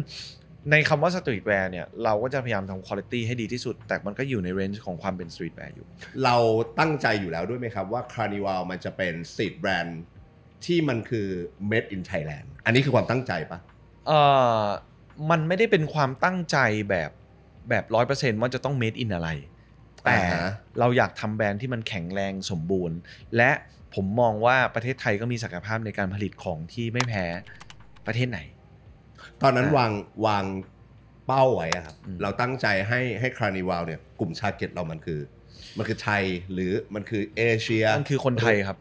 ในคำว่าสตรีทแวร์เนี่ยเราก็จะพยายามทำคุณภาพให้ดีที่สุด แต่มันก็อยู่ในเรนจ์ของความเป็นสตรีทแวร์อยู่เราตั้งใจอยู่แล้วด้วยไหมครับว่าคาร์นิวัลมันจะเป็นสตรีทแบรนด์ที่มันคือ made in ไทยแลนด์อันนี้คือความตั้งใจปะเออมันไม่ได้เป็นความตั้งใจแบบแบบร้อยเปอร์เซ็นต์ว่าจะต้อง made in อะไร แต่เราอยากทำแบรนด์ที่มันแข็งแรงสมบูรณ์ และผมมองว่าประเทศไทยก็มีศักยภาพในการผลิตของที่ไม่แพ้ประเทศไหน ตอนนั้นวางวางเป้าไว้ครับ เราตั้งใจให้ให้ครานิวาลเนี่ย กลุ่มชาเก็ตเรามันคือ มันคือไทยหรือมันคือเอเชีย มันคือคนไทยครับ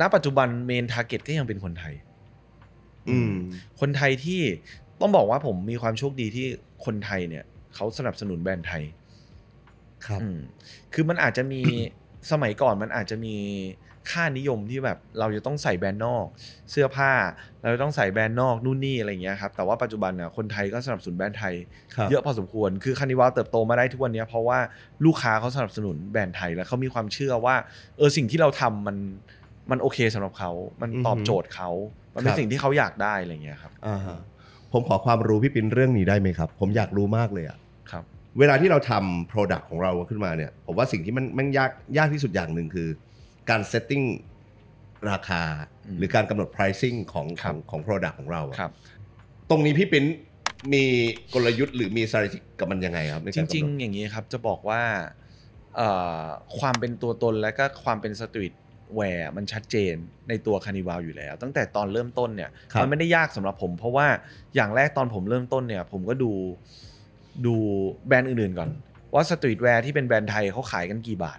ณ ปัจจุบันเมนทาร์เก็ตก็ยังเป็นคนไทย อืม คนไทยที่ต้องบอกว่าผมมีความโชคดีที่คนไทยเนี่ยเขาสนับสนุนแบรนด์ไทย ครับ คือมันอาจจะมีสมัยก่อนมันอาจจะมีค่านิยมที่แบบเราจะต้องใส่แบรนด์นอกเสื้อผ้าเราจะต้องใส่แบรนด์นอกนู่นนี่อะไรเงี้ยครับแต่ว่าปัจจุบันเนี่ยคนไทยก็สนับสนุนแบรนด์ไทยเยอะพอสมควรคือคานิวาเติบโตมาได้ทุกวันนี้ เพราะว่าลูกค้าเขาสนับสนุนแบรนด์ไทยแล้วเขามีความเชื่อว่าเออสิ่งที่เราทำมันมันโอเคสำหรับเขามันตอบโจทย์เขามันเป็นสิ่งที่เขาอยากได้อะไรเงี้ยครับอ่าผมขอความรู้พี่ปินเรื่องนี้ได้ไหมครับ ผมอยากรู้มากเลยอะครับ เวลาที่เราทำ Product ของเราขึ้นมาเนี่ยผมว่าสิ่งที่มันมันยากยากที่สุดอย่างหนึ่งคือการเซตติ้งราคาหรือการกำหนด pricing ของของของ product ของเราครับตรงนี้พี่ปิ้นมีกลยุทธ์ หรือมี strategy กับมันยังไงครับจริงจริงอย่างนี้ครับ จะบอกว่าความเป็นตัวตนและก็ความเป็นสตรีทแวร์มันชัดเจนในตัวคานิวาวอยู่แล้ว ตั้งแต่ตอนเริ่มต้นเนี่ยมันไม่ได้ยากสำหรับผม เพราะว่าอย่างแรกตอนผมเริ่มต้นเนี่ยผมก็ดูดูแบรนด์อื่นๆก่อนว่าสตรีทแวร์ที่เป็นแบรนด์ไทยเขาขายกันกี่บาท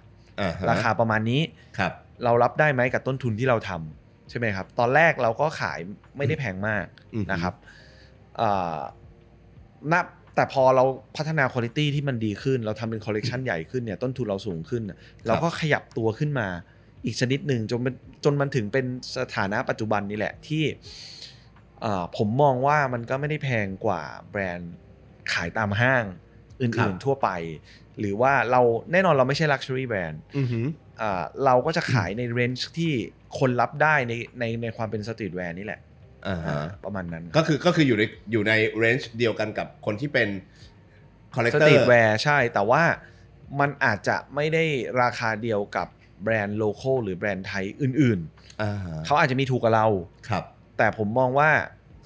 ราคาประมาณนี้ครับ เรารับได้ไหมกับต้นทุนที่เราทำใช่ไหมครับตอนแรกเราก็ขายไม่ได้แพงมากนะครับนับแต่พอเราพัฒนาคุณภาพที่มันดีขึ้น เราทำเป็นคอลเลกชันใหญ่ขึ้นเนี่ยต้นทุนเราสูงขึ้นเราก็ขยับตัวขึ้นมาอีกชนิดหนึ่งจนจนมันถึงเป็นสถานะปัจจุบันนี่แหละที่ผมมองว่ามันก็ไม่ได้แพงกว่าแบรนด์ขายตามห้างอื่นๆทั่วไปหรือว่าเราแน่นอนเราไม่ใช่ลักัวรี่แบรนด์เราก็จะขายในเรนจ์ที่คนรับได้ในในในความเป็นสตรีทแวร์นี่แหละประมาณนั้นก็คือก็คืออยู่ในอยู่ในเรนจ์เดียวกันกับคนที่เป็นคอลเลกเตอร์สตรีทแวร์ใช่ แต่ว่ามันอาจจะไม่ได้ราคาเดียวกับแบรนด์โลโก้หรือแบรนด์ไทยอื่นๆเขาอาจจะมีถูกกับเราครับ แต่ผมมองว่า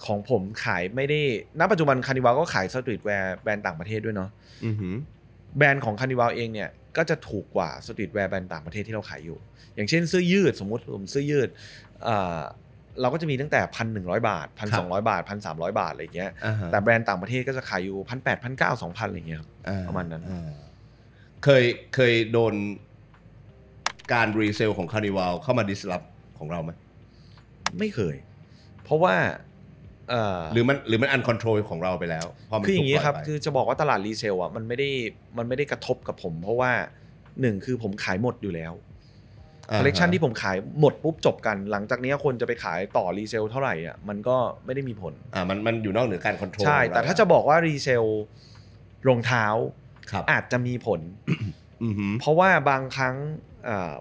ของผมขายไม่ได้ณปัจจุบันคานิวาก็ขายสตรีทแวร์แบรนด์ต่างประเทศด้วยเนาะแบรนด์ของคานิวาลเองเนี่ยก็จะถูกกว่าสตรีทแวร์แบรนด์ต่างประเทศที่เราขายอยู่ อย่างเช่นเสื้อยืดสมมติผมเสื้อยืดเราก็จะมีตั้งแต่พันหนึ่งร้อยบาทพันสองร้อยบาทพันสามร้อยบาทอะไรเงี้ยแต่แบรนด์ต่างประเทศก็จะขายอยู่พันแปดพันเก้าสองพันอะไรเงี้ยประมาณนั้นเคยเคยโดนการรีเซลของคานิวาลเข้ามาดิสลอฟของเราไหมไม่เคย เพราะว่าหรือมันหรือมันอันคอนโทรลของเราไปแล้ว คืออย่างนี้ครับคือจะบอกว่าตลาดรีเซลอ่ะมันไม่ได้มันไม่ได้กระทบกับผม เพราะว่าหนึ่งคือผมขายหมดอยู่แล้วคอลเลกชันที่ผมขายหมดปุ๊บจบกัน หลังจากนี้ คนจะไปขายต่อรีเซลเท่าไหร่อ่ะมันก็ไม่ได้มีผลอ่ามันมันอยู่นอกเหนือการคอนโทรล ใช่ แต่ถ้าจะบอกว่ารีเซลรองเท้าอาจจะมีผลเพราะว่าบางครั้ง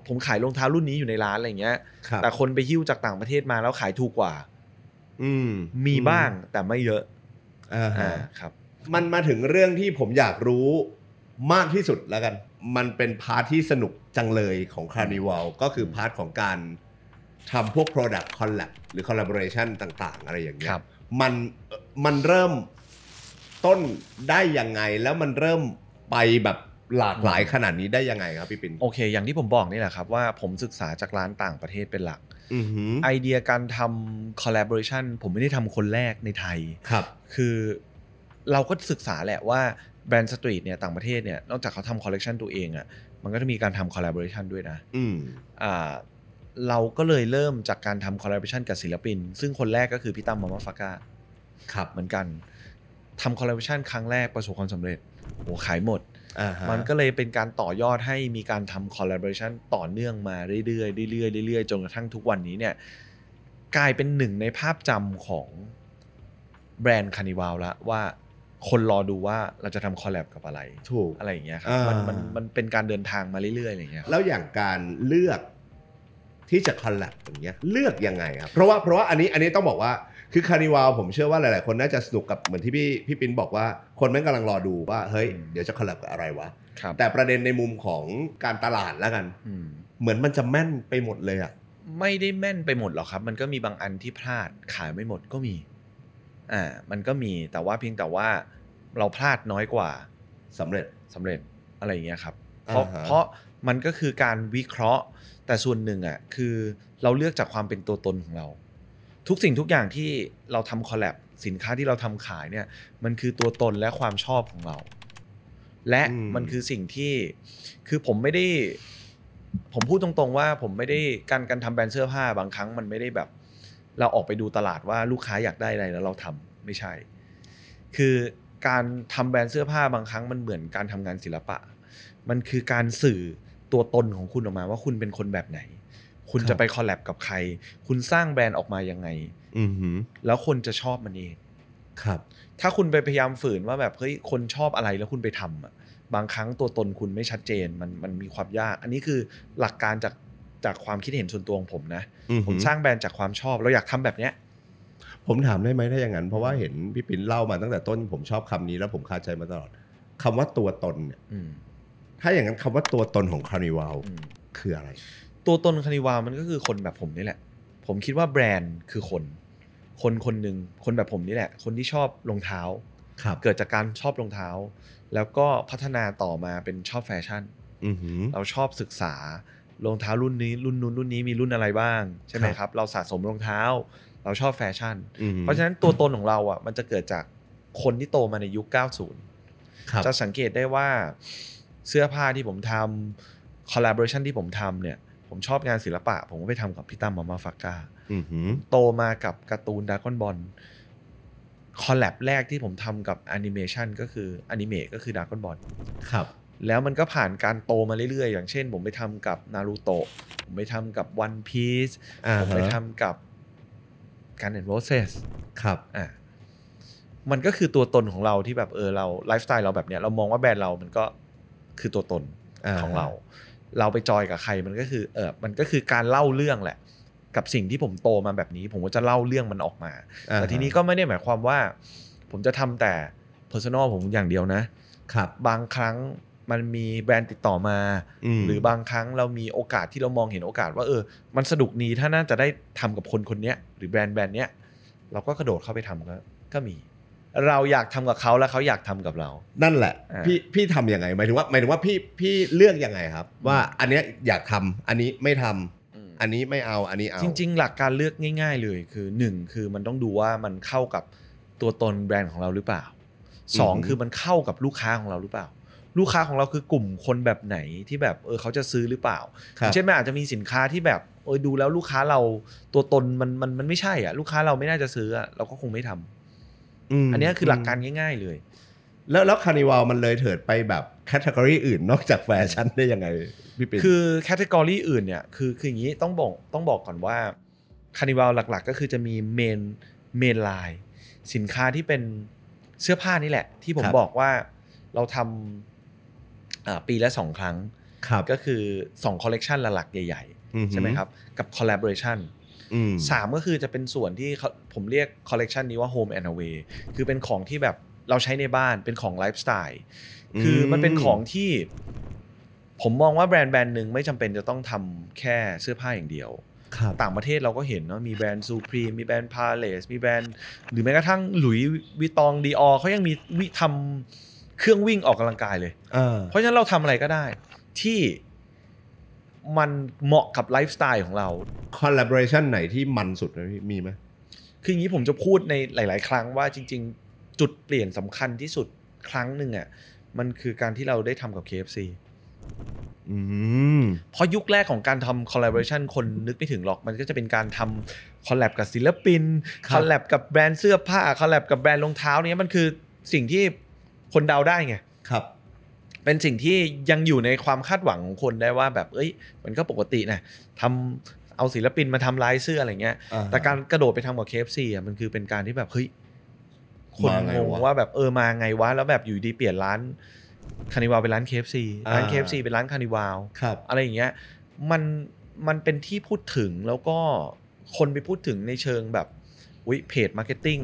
ผมขายรองเท้ารุ่นนี้อยู่ในร้านอะไรเงี้ย แต่คนไปหิ้วจากต่างประเทศมาแล้วขายถูกกว่ามมีบ้างแต่ไม่เยอะอ่าครับ มันมาถึงเรื่องที่ผมอยากรู้มากที่สุดแล้วกัน มันเป็นพาร์ทที่สนุกจังเลยของคาร์นิวัลก็คือพาร์ทของการทำพวก Product Collab หรือ Collaboration ต่างๆ อะไรอย่างเงี้ยมันมันเริ่มต้นได้ยังไง แล้วมันเริ่มไปแบบหลากหลายขนาดนี้ได้ยังไงครับพี่ปิ่นโอเค อย่างที่ผมบอกนี่แหละครับ ว่าผมศึกษาจากร้านต่างประเทศเป็นหลักไอเดียการทำ collaboration ผมไม่ได้ทำคนแรกในไทย ครับ คือเราก็ศึกษาแหละว่าแบรนด์สตรีทเนี่ยต่างประเทศเนี่ย นอกจากเขาทำคอลเลกชันตัวเองอะ่ะ มันก็จะมีการทำคอลล b o r a t ชันด้วยนะอ่าเราก็เลยเริ่มจากการทำคอลล b o r a t ชันกับศิลปิน ซึ่งคนแรกก็คือพี่ตั้มมามาฟากาครับ เหมือนกัน ทำคอลล b o r a t ชันครั้งแรกประสบความสำเร็จโหขายหมดมันก็เลยเป็นการต่อยอดให้มีการทำ collaboration ต่อเนื่องมาเรื่อยๆ เรื่อยๆ เรื่อยๆ จนกระทั่งทุกวันนี้เนี่ยกลายเป็นหนึ่งในภาพจำของแบรนด์คานิวาลละว่าคนรอดูว่าเราจะทำคอลแลบกับอะไร ถูกอะไรอย่างเงี้ยครับมันมันมันเป็นการเดินทางมาเรื่อยๆอย่างเงี้ยแล้วอย่างการเลือกที่จะคอลแลบอย่างเงี้ยเลือกยังไงครับ เพราะว่าเพราะว่าอันนี้อันนี้ต้องบอกว่าคือคานิวาวผมเชื่อว่าหลายๆคนน่าจะสนุกกับเหมือนที่พี่พี่ปิ้นบอกว่า คนแม่งกำลังรอดูว่า เฮ้ย เดี๋ยวจะคอลแลบกับอะไรวะรแต่ประเด็นในมุมของการตลาดแล้วกันเหมือนมันจะแม่นไปหมดเลยอะไม่ได้แม่นไปหมดหรอกครับ มันก็มีบางอันที่พลาดขายไม่หมดก็มีอ่ามันก็มีแต่ว่าเพียงแต่ว่าเราพลาดน้อยกว่าสำเร็จสำเร็จอะไรอย่างเงี้ยครับเพราะะเพราะมันก็คือการวิเคราะห์แต่ส่วนหนึ่งอ่ะ คือเราเลือกจากความเป็นตัวตนของเราทุกสิ่งทุกอย่างที่เราทำคอลแลบ สินค้าที่เราทำขายเนี่ยมันคือตัวตนและความชอบของเรา และมันคือสิ่งที่คือผมไม่ได้ ผมพูดตรงๆว่าผมไม่ได้การการทำแบรนด์เสื้อผ้าบางครั้ง มันไม่ได้แบบเราออกไปดูตลาดว่าลูกค้าอยากได้อะไรแล้วเราทำไม่ใช่ คือการทำแบรนด์เสื้อผ้าบางครั้งมันเหมือนการทำงานศิลปะ มันคือการสื่อตัวตนของคุณออกมาว่าคุณเป็นคนแบบไหนคุณจะไปคอลแลบกับใคร คุณสร้างแบรนด์ออกมายังไง แล้วคนจะชอบมันเองครับ ถ้าคุณไปพยายามฝืนว่าแบบเฮ้ยคนชอบอะไรแล้วคุณไปทำอ่ะ บางครั้งตัวตนคุณไม่ชัดเจนมันมันมีความยาก อันนี้คือหลักการจากจากความคิดเห็นส่วนตัวของผมนะ ผมสร้างแบรนด์จากความชอบเราอยากทำแบบเนี้ย ผมถามได้ไหมถ้าอย่างนั้นเพราะว่าเห็นพี่ปิ๊นเล่ามาตั้งแต่ต้นผมชอบคำนี้ แล้วผมคาใจมาตลอด คำว่าตัวตนเนี่ยถ้าอย่างนั้นคำว่าตัวตนของคาร์นิวัลคืออะไรตัวตนคณิวามันก็คือคนแบบผมนี่แหละ ผมคิดว่าแบรนด์คือคน คนคนหนึ่งคนแบบผมนี่แหละ คนที่ชอบรองเท้าเกิดจากการชอบรองเท้า แล้วก็พัฒนาต่อมาเป็นชอบแฟชั่นเราชอบศึกษารองเท้ารุ่นนี้รุ่นนู้นรุ่นนี้มีรุ่นอะไรบ้าง ใช่ไหมครับ เราสะสมรองเท้าเราชอบแฟชั่นเพราะฉะนั้นตัวตนของเราอ่ะมันจะเกิดจากคนที่โตมาในยุค 90จะสังเกตได้ว่าเสื้อผ้าที่ผมทำคอลลาบอร์ชันที่ผมทำเนี่ยผมชอบงานศิลปะ ผมก็ไปทำกับพี่ตั้มมามาฟักกา โตมากับการ์ตูนดากอนบอล คอลแลบแรกที่ผมทำกับแอนิเมชันก็คืออนิเมะก็คือดากอนบอล ครับ แล้วมันก็ผ่านการโตมาเรื่อยๆ อย่างเช่นผมไปทำกับนารูโตะผมไปทำกับวันพีซผมไปทำกับการเอนโรเซส ครับ อ่ามันก็คือตัวตนของเราที่แบบเออเราไลฟ์สไตล์เราแบบเนี้ย เรามองว่าแบรนด์เรา มันก็คือตัวตนของเราเราไปจอยกับใครมันก็คือ เออมันก็คือการเล่าเรื่องแหละ กับสิ่งที่ผมโตมาแบบนี้ ผมก็จะเล่าเรื่องมันออกมาแต่ทีนี้ก็ไม่ได้หมายความว่า ผมจะทำแต่ personal ผมอย่างเดียวนะครับบางครั้งมันมีแบรนด์ติดต่อมา หรือบางครั้งเรามีโอกาสที่เรามองเห็นโอกาส ว่า เออ มันสนุกนี้ถ้าน่าจะได้ทำกับคนคนนี้หรือแบรนด์แบรนด์เนี้ยเราก็กระโดดเข้าไปทำก็ก็มีเราอยากทำกับเขาแล้วเขาอยากทำกับเรา นั่นแหละ พี่พี่ทำยังไงหมายถึงว่าหมายถึงว่าพี่พี่เลือกยังไงครับ ว่าอันนี้อยากทำอันนี้ไม่ทำ อันนี้ไม่เอาอันนี้เอา จริง ๆ หลักการเลือกง่าย ๆ เลยคือหนึ่งคือมันต้องดูว่ามันเข้ากับตัวตนแบรนด์ของเราหรือเปล่าสองคือมันเข้ากับลูกค้าของเราหรือเปล่า ลูกค้าของเราคือกลุ่มคนแบบไหนที่แบบเออเขาจะซื้อหรือเปล่าเช่นม่อาจจะมีสินค้าที่แบบเออดูแล้วลูกค้าเราตัวตนมันมันมันไม่ใช่อ่ะลูกค้าเราไม่น่าจะซื้ออ่ะเราก็คงไม่ทำอันนี้คือหลักการง่ายๆเลย แล้วแล้วคานิวาลมันเลยเถิดไปแบบแคตตากรีอื่นนอกจากแฟชั่นได้ยังไงพี่ปิ๊นคือแคตตากรีอื่นเนี่ยคือคืออย่างนี้ต้องบอกต้องบอกก่อนว่า คานิวาลหลักๆก็คือจะมีเมนเมนไลน์สินค้าที่เป็นเสื้อผ้านี่แหละ ที่ผมบอกว่าเราทำปีละสองครั้งก็คือสองคอลเลกชันหลักๆใหญ่ๆใช่ไหมครับกับคอลลาบอร์ชันสามก็คือจะเป็นส่วนที่ผมเรียกคอลเลกชันนี้ว่า Home and Away คือเป็นของที่แบบเราใช้ในบ้านเป็นของไลฟ์สไตล์คือมันเป็นของที่ผมมองว่าแบรนด์แบรนด์หนึ่งไม่จำเป็นจะต้องทำแค่เสื้อผ้าอย่างเดียว ต่างประเทศเราก็เห็นเนาะมีแบรนด์ซูพรีมมีแบรนด์พาเลสมีแบรนด์ หรือแม้กระทั่งหลุยวิตองดีออเขายังมีวิทำเครื่องวิ่งออกกำลังกายเลยเพราะฉะนั้นเราทำอะไรก็ได้ ที่มันเหมาะกับไลฟ์สไตล์ของเรา collaboration ไหนที่มันสุดนะพี่ มีไหมคืออย่างนี้ผมจะพูดในหลาย ๆ ครั้งว่าจริง ๆ จุดเปลี่ยนสำคัญที่สุดครั้งหนึ่งอะ่ะมันคือการที่เราได้ทำกับ KFC เพราะยุคแรกของการทำ collaboration คนนึกไม่ถึงหรอกมันก็จะเป็นการทำ collab กับศิลปิน collab กับแบรนด์เสื้อผ้า collab กับแบรนด์รองเท้า เนี้ยมันคือสิ่งที่คนเดาได้ไงครับเป็นสิ่งที่ยังอยู่ในความคาดหวังของคนได้ว่า แบบเอ้ยมันก็ปกตินะทำเอาศิลปินมาทำลายเสื้ออะไรเงี้ยแต่การกระโดดไปทำกับเคฟซีอ่ะมันคือเป็นการที่แบบเฮ้ยคนงงว่าแบบเออมาไงวะ แล้วแบบอยู่ดีเปลี่ยนร้านคานิวาวเป็นร้านเคฟซีร้านเคฟซีเป็นร้านคานิวาวอะไรอย่างเงี้ยมันมันเป็นที่พูดถึงแล้วก็คนไปพูดถึงในเชิงแบบวิเพจมาร์เก็ตติ้ง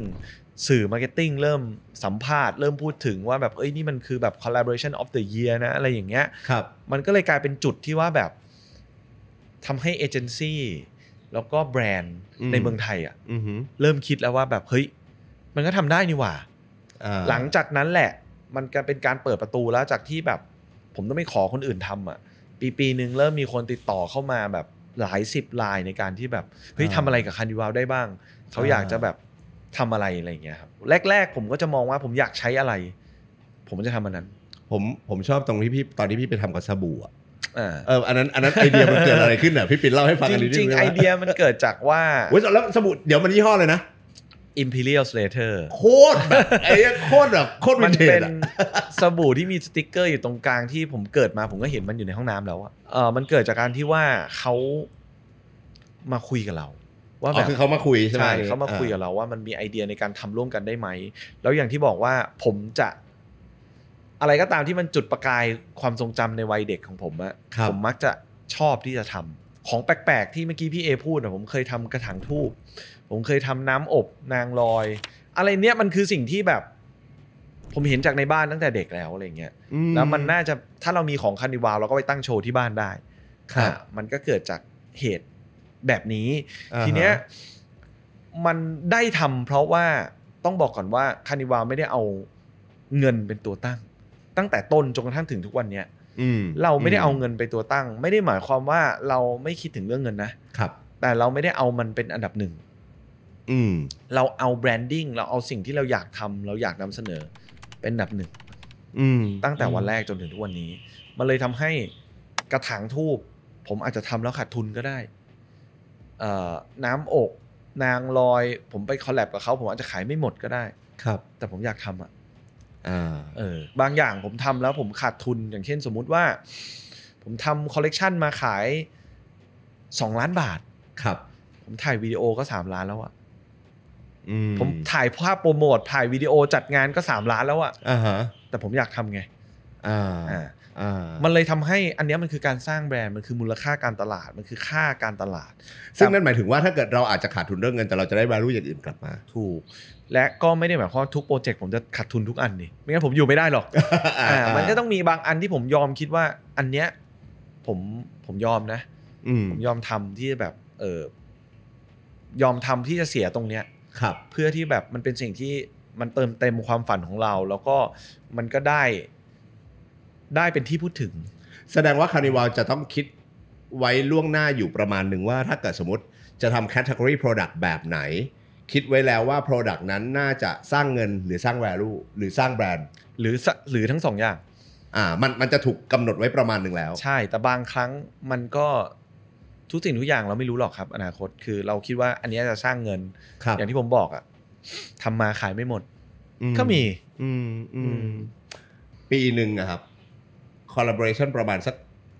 สื่อมาร์เก็ตติ้งเริ่มสัมภาษณ์ เริ่มพูดถึงว่าแบบเอ้ยนี่มันคือแบบ collaboration of the year นะอะไรอย่างเงี้ยครับ มันก็เลยกลายเป็นจุดที่ว่าแบบทำให้เอเจนซี่แล้วก็แบรนด์ในเมืองไทย อ่ะเริ่มคิดแล้วว่าแบบเฮ้ยมันก็ทำได้นี่หว่า หลังจากนั้นแหละ มันก็เป็นการเปิดประตูแล้วจากที่แบบ ผมต้องไม่ขอคนอื่นทำอ่ะ ปีปีหนึ่งเริ่มมีคนติดต่อเข้ามาแบบหลายสิบลายในการที่แบบเฮ้ยทำอะไรกับคันดิวาวได้บ้างเขาอยากจะแบบทำอะไร อะไรอย่างเงี้ยครับ แรก ๆ ผมก็จะมองว่าผมอยากใช้อะไร ผมจะทำอันนั้น ผมผมชอบตรงที่พี่ตอนที่พี่ไปทำกับสบู่อ่ะเอออันนั้นอันนั้นไอเดียมันเกิดอะไรขึ้นอ่ะพี่ปิ่นเล่าให้ฟังกันนิดนึงจริงไอเดียมันเกิดจากว่าเว้ยแล้วสบู่เดี๋ยวมันยี่ห้อเลยนะ Imperial Slater โคตรแบบไอ้โคตรแบบโคตรมันเป็นสบู่ที่มีสติกเกอร์ อยู่ตรงกลางที่ผมเกิดมาผมก็เห็นมันอยู่ในห้องน้ำแล้วอ่ะเออมันเกิดจากการที่ว่าเขามาคุยกับเราว่าแบบคือเขามาคุยใช่ไหมเขามาคุยกับเราว่า มันมีไอเดียในการทำร่วมกันได้ไหมแล้วอย่างที่บอกว่าผมจะ อะไรก็ตามที่มันจุดประกายความทรงจำในวัยเด็กของผมอะผมมักจะชอบที่จะทำ ของแปลกๆที่เมื่อกี้พี่เอพูดอะผมเคยทำกระถางทูบผมเคยทำน้ำอบนางลอย อะไรเนี้ยมันคือสิ่งที่แบบ ผมเห็นจากในบ้านตั้งแต่เด็กแล้วอะไรเงี้ยแล้วมันน่าจะถ้าเรามีของคานิวาเราก็ไปตั้งโชว์ที่บ้านได้ค่ะมันก็เกิดจากเหตุแบบนี้ทีเนี้ยมันได้ทำเพราะว่าต้องบอกก่อนว่าคานิวาไม่ได้เอาเงินเป็นตัวตั้ง ตั้งแต่ต้นจนกระทั่งถึงทุกวันเนี้ยเราไม่ได้เอาเงินไปตัวตั้ง ไม่ได้หมายความว่าเราไม่คิดถึงเรื่องเงินนะ ครับ แต่เราไม่ได้เอามันเป็นอันดับหนึ่งเราเอาแบรนดิ้งเราเอาสิ่งที่เราอยากทำเราอยากนำเสนอเป็นอันดับหนึ่งตั้งแต่วันแรกจนถึงทุกวันนี้ มันเลยทำให้กระถางทูบผมอาจจะทำแล้วขาดทุนก็ได้น้ำอกนางลอย ผมไปคอลแลบกับเขา ผมอาจจะขายไม่หมดก็ได้ ครับ แต่ผมอยากทำอ่ะเออ บางอย่างผมทำแล้วผมขาดทุนอย่างเช่นสมมุติว่า ผมทำคอลเลกชันมาขายสองล้านบาท ครับ ผมถ่ายวิดีโอก็สามล้านแล้วอะผมถ่ายภาพโปรโมทถ่ายวิดีโอจัดงานก็สามล้านแล้วอะอ่าฮะแต่ผมอยากทำไงอ่ามันเลยทำให้อันนี้มันคือการสร้างแบรนด์มันคือมูลค่าการตลาดมันคือค่าการตลาดซึ่งนั่นหมายถึงว่าถ้าเกิดเราอาจจะขาดทุนเรื่องเงินแต่เราจะได้ value อย่างอื่นกลับมา ถูก และก็ไม่ได้หมายความทุกโปรเจกต์ผมจะขาดทุนทุกอันนี่ไม่งั้นผมอยู่ไม่ได้หรอกมันจะต้องมีบางอันที่ผมยอมคิดว่า อันเนี้ยผมผมยอมนะผมยอมทำที่แบบเออยอมทำที่จะเสียตรงเนี้ย ครับ เพื่อที่แบบมันเป็นสิ่งที่มันเติมเต็มความฝันของเรา แล้วก็มันก็ได้ได้เป็นที่พูดถึง แสดงว่าคาร์นิวัลจะต้องคิดไว้ล่วงหน้าอยู่ประมาณหนึ่งว่า ถ้าเกิดสมมติจะทำแคตตากรีโปรดักต์แบบไหน คิดไว้แล้วว่าโปรดักต์นั้นน่าจะสร้างเงิน หรือสร้างแวลูหรือสร้างแบรนด์ หรือหรือทั้งสองอย่าง อ่า มันมันจะถูกกำหนดไว้ประมาณหนึ่งแล้ว ใช่ แต่บางครั้งมันก็ทุกสิ่งทุกอย่างเราไม่รู้หรอกครับ อนาคตคือเราคิดว่า อันนี้จะสร้างเงินครับอย่างที่ผมบอกอะทำมาขายไม่หมดก็มี อืมอืมปีหนึ่งนะครับคอลลาบอร์ชันประมาณสัก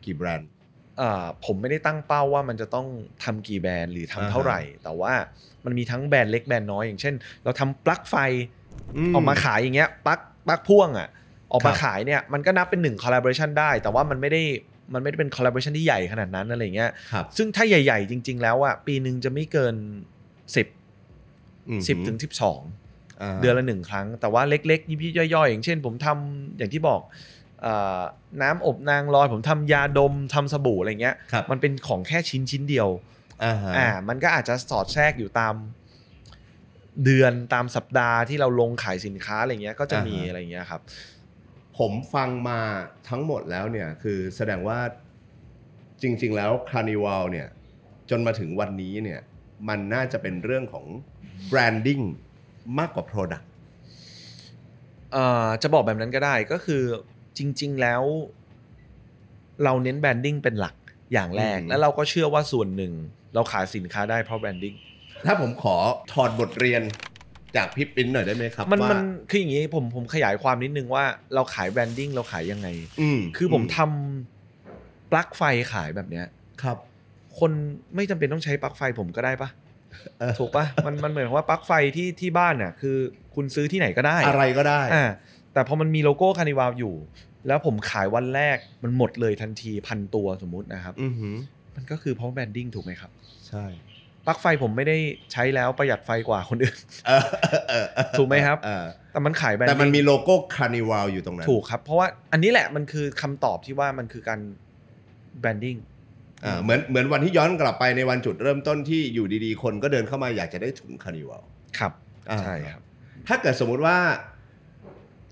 กี่แบรนด์ผมไม่ได้ตั้งเป้าว่ามันจะต้องทำกี่แบรนด์หรือทำเท่าไหร่ แต่ว่ามันมีทั้งแบรนด์เล็กแบรนด์น้อยอย่างเช่น เราทำปลั๊กไฟออกมาขายอย่างเงี้ยปลั๊กปลั๊กพ่วงอ่ะออกมาขายเนี่ยมันก็นับเป็นหนึ่งคอลลาบอร์ชันได้ แต่ว่ามันไม่ได้มันไม่ได้เป็นคอลลาบอร์ชันที่ใหญ่ขนาดนั้นอะไรเงี้ยซึ่งถ้าใหญ่ ๆ จริงๆแล้วอ่ะปีหนึ่งจะไม่เกินสิบสิบถึงสสิบองเดือนละหนึ่งครั้งแต่ว่าเล็ก ๆยิบย่อย ๆ อย่างเช่น ผมทำอย่างที่บอกน้ำอบนางลอยผมทำยาดมทำสบู่อะไรเงี้ยมันเป็นของแค่ชิ้นชิ้นเดียวอ่ามันก็อาจจะสอดแทรกอยู่ตามเดือนตามสัปดาห์ที่เราลงขายสินค้าอะไรเงี้ยก็จะมีอะไรเงี้ยครับ ผมฟังมาทั้งหมดแล้วเนี่ยคือแสดงว่าจริงๆแล้วคารนิวัลเนี่ยจนมาถึงวันนี้เนี่ยมันน่าจะเป็นเรื่องของแบรนดิ้งมากกว่า Product จะบอกแบบนั้นก็ได้ก็คือจริง ๆแล้วเราเน้นแบรนดิ้งเป็นหลักอย่างแรกแล้วเราก็เชื่อว่าส่วนหนึ่ง เราขายสินค้าได้เพราะแบรนดิ้งถ้าผมขอถอดบทเรียนจากพี่ปิ้นหน่อยได้ไหมครับมันมันคืออย่างนี้ผมผมขยายความนิดนึงว่าเราขายแบรนดิ้งเราขายยังไงคือผมทำปลั๊กไฟขายแบบเนี้ยครับ คนไม่จำเป็นต้องใช้ปลั๊กไฟผมก็ได้ปะถูกปะมันมันเหมือนว่าปลั๊กไฟที่ที่บ้านน่ะคือ คุณซื้อที่ไหนก็ได้ อะไรก็ได้อ่าแต่พอมันมีโลโก้คานิวาวอยู่ แล้วผมขายวันแรกมันหมดเลยทันทีพันตัวสมมุตินะครับมันก็คือเพราะแบรนดิ้งถูกไหมครับ ใช่ปลั๊กไฟผมไม่ได้ใช้แล้วประหยัดไฟกว่าคนอื่นถูกไหมครับแต่มันขายแบรนด์แต่มันมีโลโก้คานิวาวอยู่ตรงนั้นถูกครับเพราะว่าอันนี้แหละมันคือคำตอบที่ว่ามันคือการแบรนดิ้งเหมือนเหมือนวันที่ย้อนกลับไปในวันจุดเริ่มต้นที่อยู่ดีๆ คนก็เดินเข้ามาอยากจะได้ถุงคานิวาวครับใช่ครับ ถ้าเกิดสมมุติว่า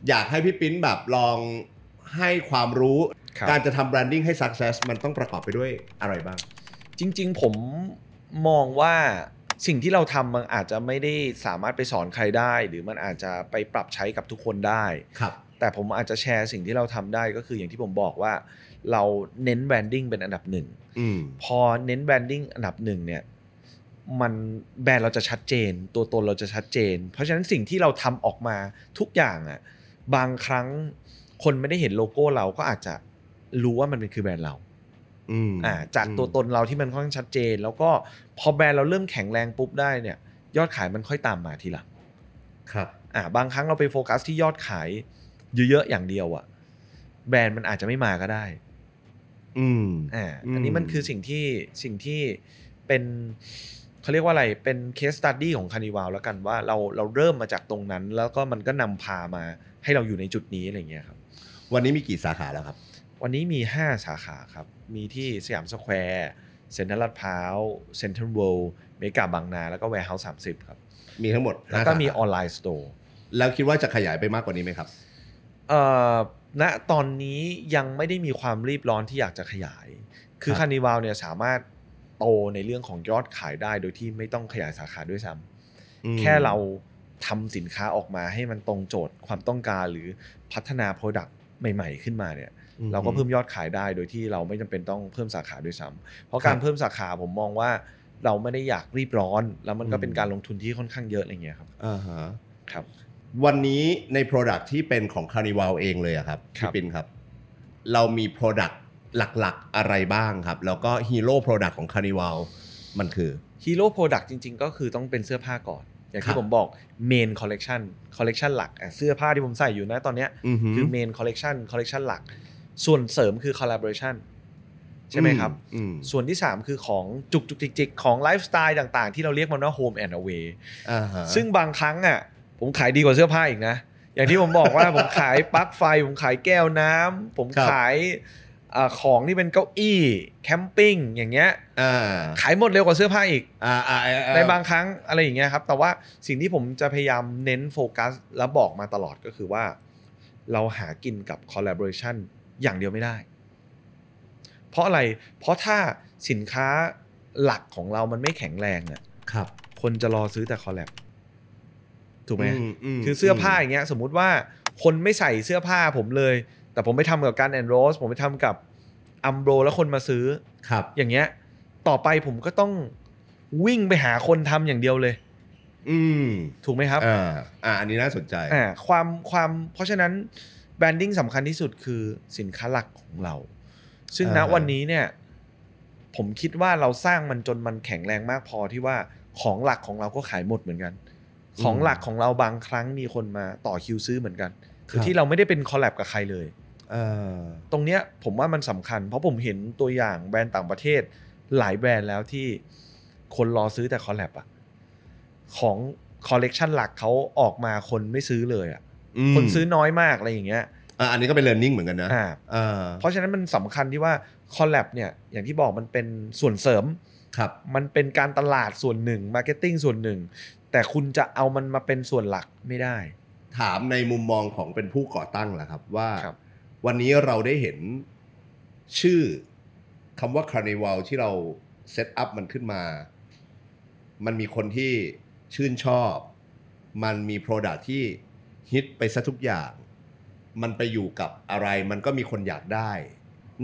อยากให้พี่ปิ้นแบบลองให้ความรู้รการจะทำแบรนดิ้งให้ success มันต้องประกอบไปด้วยอะไรบ้าง จริงๆ ผมมองว่าสิ่งที่เราทำมันอาจจะไม่ได้สามารถไปสอนใครได้ หรือมันอาจจะไปปรับใช้กับทุกคนได้ครับแต่ผมอาจจะแชร์สิ่งที่เราทำได้ก็คืออย่างที่ผมบอกว่าเราเน้นแบรนดิ้งเป็นอันดับหนึ่งอพอเน้นแบรนดิ้งอันดับหนึ่งเนี่ยมันแบรนด์เราจะชัดเจน ตัวตนเราจะชัดเจน เพราะฉะนั้นสิ่งที่เราทำออกมาทุกอย่างอะ่ะบางครั้งคนไม่ได้เห็นโลโก้เราก็อาจจะรู้ว่ามันเป็นคือแบรนด์เราอ่าจากตัวตนเราที่มันค่อนข้างชัดเจน แล้วก็พอแบรนด์เราเริ่มแข็งแรงปุ๊บได้เนี่ย ยอดขายมันค่อยตามมาทีหลังครับ อ่าบางครั้งเราไปโฟกัส ที่ยอดขายเยอะๆอย่างเดียวอะแบรนด์มันอาจจะไม่มาก็ได้ อืมอ่าอันนี้มันคือสิ่งที่สิ่งที่เป็นเขาเรียกว่าอะไร เป็นเคสตัดดี้ของคานิวาวแล้วกันว่าเราเราเริ่มมาจากตรงนั้น แล้วก็มันก็นำพามาให้เราอยู่ในจุดนี้อะไรเงี้ยครับ วันนี้มีกี่สาขาแล้วครับ วันนี้มี 5 สาขาครับ มีที่สยามสแควร์เซ็นทรัลลาดพร้าวเซ็นทรัลเวิลด์เมกาบางนาแล้วก็แวร์เฮาส์สามสิบครับมีทั้งหมดแล้วก็มีออนไลน์สโตร์แล้วคิดว่าจะขยายไปมากกว่านี้ไหมครับเอ่อณตอนนี้ยังไม่ได้มีความรีบร้อนที่อยากจะขยาย คือคานิวาลเนี่ยสามารถโตในเรื่องของยอดขายได้โดยที่ไม่ต้องขยายสาขาด้วยซ้ำแค่เราทำสินค้าออกมาให้มันตรงโจทย์ ความต้องการหรือพัฒนา Product ใหม่ ๆ ขึ้นมาเนี่ย เราก็เพิ่มยอดขายได้โดยที่เราไม่จำเป็นต้องเพิ่มสาขาด้วยซ้ำ เพราะการเพิ่มสาขาผมมองว่าเราไม่ได้อยากรีบร้อน แล้วมันก็เป็นการลงทุนที่ค่อนข้างเยอะอะไรเงี้ยครับอ่าฮะครับวันนี้ใน Product ที่เป็นของคาริวาวเองเลยครับพี่ปินครับ เรามี Product หลักๆอะไรบ้างครับแล้วก็ฮีโร่โปรดักต์ของคาริวาวมันคือฮีโร่โปรดักต์จริง ๆ ก็คือต้องเป็นเสื้อผ้าก่อนอย่างที่ผมบอกเมนคอลเลกชันคอลเลกชันหลักเสื้อผ้าที่ผมใส่อยู่นะตอนนี้คือเมนคอลเลกชันคอลเลกชันหลัก ส่วนเสริมคือคอลลาบอร์ชันใช่ไหมครับส่วนที่ 3 คือของจุกจุิกจิกของไลฟ์สไตล์ต่างๆที่เราเรียกมันว่าโฮมแอนด์อเวย์ซึ่งบางครั้งอ่ะผมขายดีกว่าเสื้อผ้าอีกนะ อย่างที่ผมบอกว่าผมขายปลั๊กไฟ ผมขายแก้วน้ำ ผมขายอของที่เป็นเก้าอี้แคมปิ้งอย่างเงี้ยขายหมดเร็วกว่าเสื้อผ้าอีกอในบางครั้งอะไรอย่างเงี้ยครับแต่ว่าสิ่งที่ผมจะพยายามเน้นโฟกัส และบอกมาตลอดก็คือว่า เราหากินกับคอลลาบอร์ชันอย่างเดียวไม่ได้ เพราะอะไร เพราะถ้าสินค้าหลักของเรามันไม่แข็งแรงเนี่ยครับ คนจะรอซื้อแต่คอลแลบถูกไหมคือเสื้อผ้าอย่างเงี้ยสมมุติว่าคนไม่ใส่เสื้อผ้าผมเลยแต่ผมไปทำกับการแอนโรสผมไปทำกับอัมโบรแล้วคนมาซื้อครับ อย่างเงี้ยต่อไปผมก็ต้องวิ่งไปหาคนทำอย่างเดียวเลย อืมถูกไหมครับอ่าอ่า อันนี้น่าสนใจอ่าความความเพราะฉะนั้นแบรนดิ้งสำคัญที่สุดคือสินค้าหลักของเรา ซึ่งณวันนี้เนี่ย ผมคิดว่าเราสร้างมันจนมันแข็งแรงมากพอที่ว่าของหลักของเราก็ขายหมดเหมือนกัน ของหลักของเราบางครั้งมีคนมาต่อคิวซื้อเหมือนกัน คือที่เราไม่ได้เป็นคอลแลบกับใครเลยตรงเนี้ยผมว่ามันสำคัญ เพราะผมเห็นตัวอย่างแบรนด์ต่างประเทศ หลายแบรนด์แล้วที่คนรอซื้อแต่คอลแลบอะของคอลเลกชันหลักเขาออกมาคนไม่ซื้อเลยอะคนซื้อน้อยมากอะไรอย่างเงี้ยอันนี้ก็เป็นเรียนรู้เหมือนกันนะะเพราะฉะนั้นมันสำคัญที่ว่าคอลแลบเนี่ย อย่างที่บอกมันเป็นส่วนเสริมครับ มันเป็นการตลาดส่วนหนึ่งมาร์เก็ตติ้งส่วนหนึ่ง แต่คุณจะเอามันมาเป็นส่วนหลักไม่ได้ ถามในมุมมองของเป็นผู้ก่อตั้งแหละครับ ว่าวันนี้เราได้เห็นชื่อคำว่าคาร์นิวัลที่เราเซตอัพมันขึ้นมา มันมีคนที่ชื่นชอบ มันมีโปรดักที่ฮิตไปซะทุกอย่าง มันไปอยู่กับอะไร มันก็มีคนอยากได้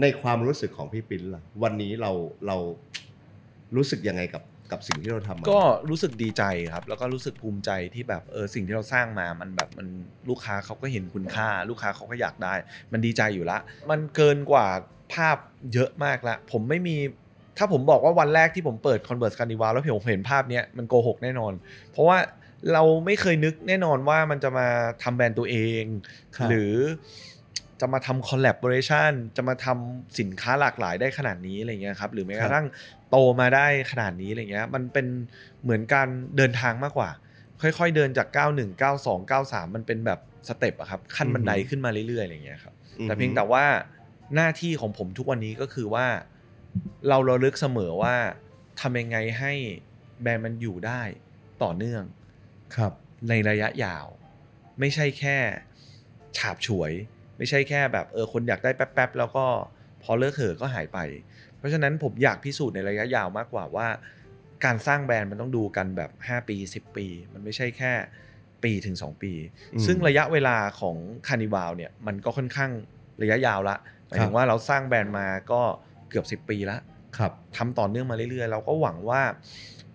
ในความรู้สึกของพี่ปิ้นล่ะวันนี้เราเรารู้สึกยังไงกับกับสิ่งที่เราทำก็รู้สึกดีใจครับ แล้วก็รู้สึกภูมิใจที่แบบเออสิ่งที่เราสร้างมามันแบบมันลูกค้าเขาก็เห็นคุณค่า ลูกค้าเขาก็อยากได้ มันดีใจอยู่ละ มันเกินกว่าภาพเยอะมากละผมไม่มีถ้าผมบอกว่าวันแรกที่ผมเปิด Converse Carnival แล้วผมเห็นภาพนี้มันโกหกแน่นอน เพราะว่าเราไม่เคยนึกแน่นอนว่ามันจะมาทำแบรนด์ตัวเองหรือจะมาทำคอลแลบอร์เรชันจะมาทำสินค้าหลากหลายได้ขนาดนี้อะไรเงี้ยครับหรือแม้กระทั่งโตมาได้ขนาดนี้อะไรเงี้ย มันเป็นเหมือนการเดินทางมากกว่า ค่อยๆเดินจาก 91 92 93 มันเป็นแบบสเต็ปอะครับขั้นบันไดขึ้นมาเรื่อยๆอะไรเงี้ยครับแต่เพียงแต่ว่าหน้าที่ของผมทุกวันนี้ก็คือว่า เราระลึกเสมอว่าทำยังไงให้แบรนด์มันอยู่ได้ต่อเนื่องครับ ในระยะยาว ไม่ใช่แค่ ฉาบฉวยไม่ใช่แค่แบบเออคนอยากได้แป๊บๆแล้วก็พอเลิกเหอก็หายไป เพราะฉะนั้นผมอยากพิสูจน์ในระยะยาวมากกว่าว่า การสร้างแบรนด์มันต้องดูกันแบบ 5 ปี 10 ปี มันไม่ใช่แค่ ปีถึง 2 ปี ซึ่งระยะเวลาของคานิวาวเนี่ยมันก็ค่อนข้างระยะยาวละหมายถึงว่าเราสร้างแบรนด์มาก็เกือบ 10 ปีละครับทำต่อเนื่องมาเรื่อยๆเราก็หวังว่า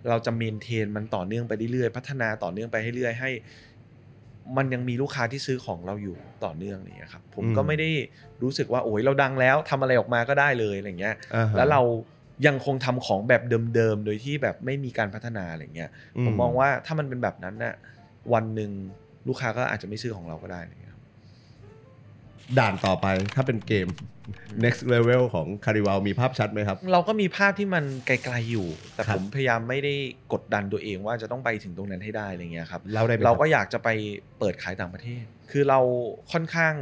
เราจะเมนเทน มันต่อเนื่องไปเรื่อยๆพัฒนาต่อเนื่องไปให้เรื่อยให้มันยังมีลูกค้าที่ซื้อของเราอยู่ต่อเนื่องนี่ครับผมก็ไม่ได้รู้สึกว่าโอ้ยเราดังแล้วทำอะไรออกมาก็ได้เลยอะไรเงี้ยแล้วเรายังคงทำของแบบเดิมๆ โดยที่แบบไม่มีการพัฒนาอะไรเงี้ยผมมองว่าถ้ามันเป็นแบบนั้นน่ะวันหนึ่งลูกค้าก็อาจจะไม่ซื้อของเราก็ได้ด่านต่อไปถ้าเป็นเกม next level ของคาริวาวมีภาพชัดไหมครับ เราก็มีภาพที่มันไกลๆอยู่ แต่ผมพยายามไม่ได้กดดันตัวเองว่าจะต้องไปถึงตรงนั้นให้ได้อะไรเงี้ยครับเราได้เราก็อยากจะไปเปิดขายต่างประเทศ คือเราค่อนข้าง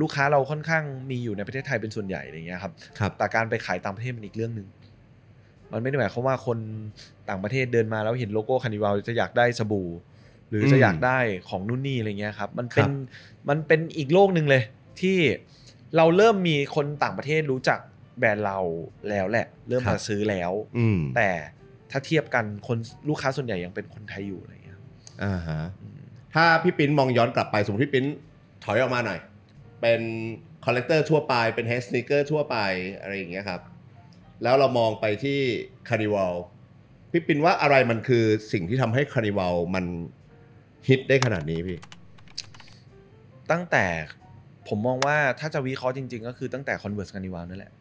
ลูกค้าเราค่อนข้างมีอยู่ในประเทศไทยเป็นส่วนใหญ่อะไรเงี้ยครับ แต่การไปขายต่างประเทศมันอีกเรื่องหนึ่งมันไม่ได้หมายความว่าคนต่างประเทศเดินมาแล้วเห็นโลโก้คานิวาลจะอยากได้สบู่หรือจะอยากได้ของนู่นนี่อะไรเงี้ยครับ มันเป็นมันเป็นอีกโลกหนึ่งเลยที่เราเริ่มมีคนต่างประเทศรู้จักแบรนด์เราแล้วแหละเริ่มมาซื้อแล้วแต่ถ้าเทียบกันคนลูกค้าส่วนใหญ่ยังเป็นคนไทยอยู่อะไรอย่างเงี้ยอ่าฮะ ถ้าพี่ปิ้นมองย้อนกลับไปสมมติพี่ปิ้นถอยออกมาหน่อย เป็นคอลเลกเตอร์ทั่วไปเป็นแฮสเนเกอร์ทั่วไปอะไรอย่างเงี้ยครับ แล้วเรามองไปที่คาริวัลพี่ปินว่าอะไรมันคือสิ่งที่ทำให้คาริวัลมันฮิตได้ขนาดนี้พี่ ตั้งแต่ผมมองว่าถ้าจะวิเคราะห์จริงๆ ก็คือตั้งแต่อนเวิร์สกันนิวา l นั่นแหละ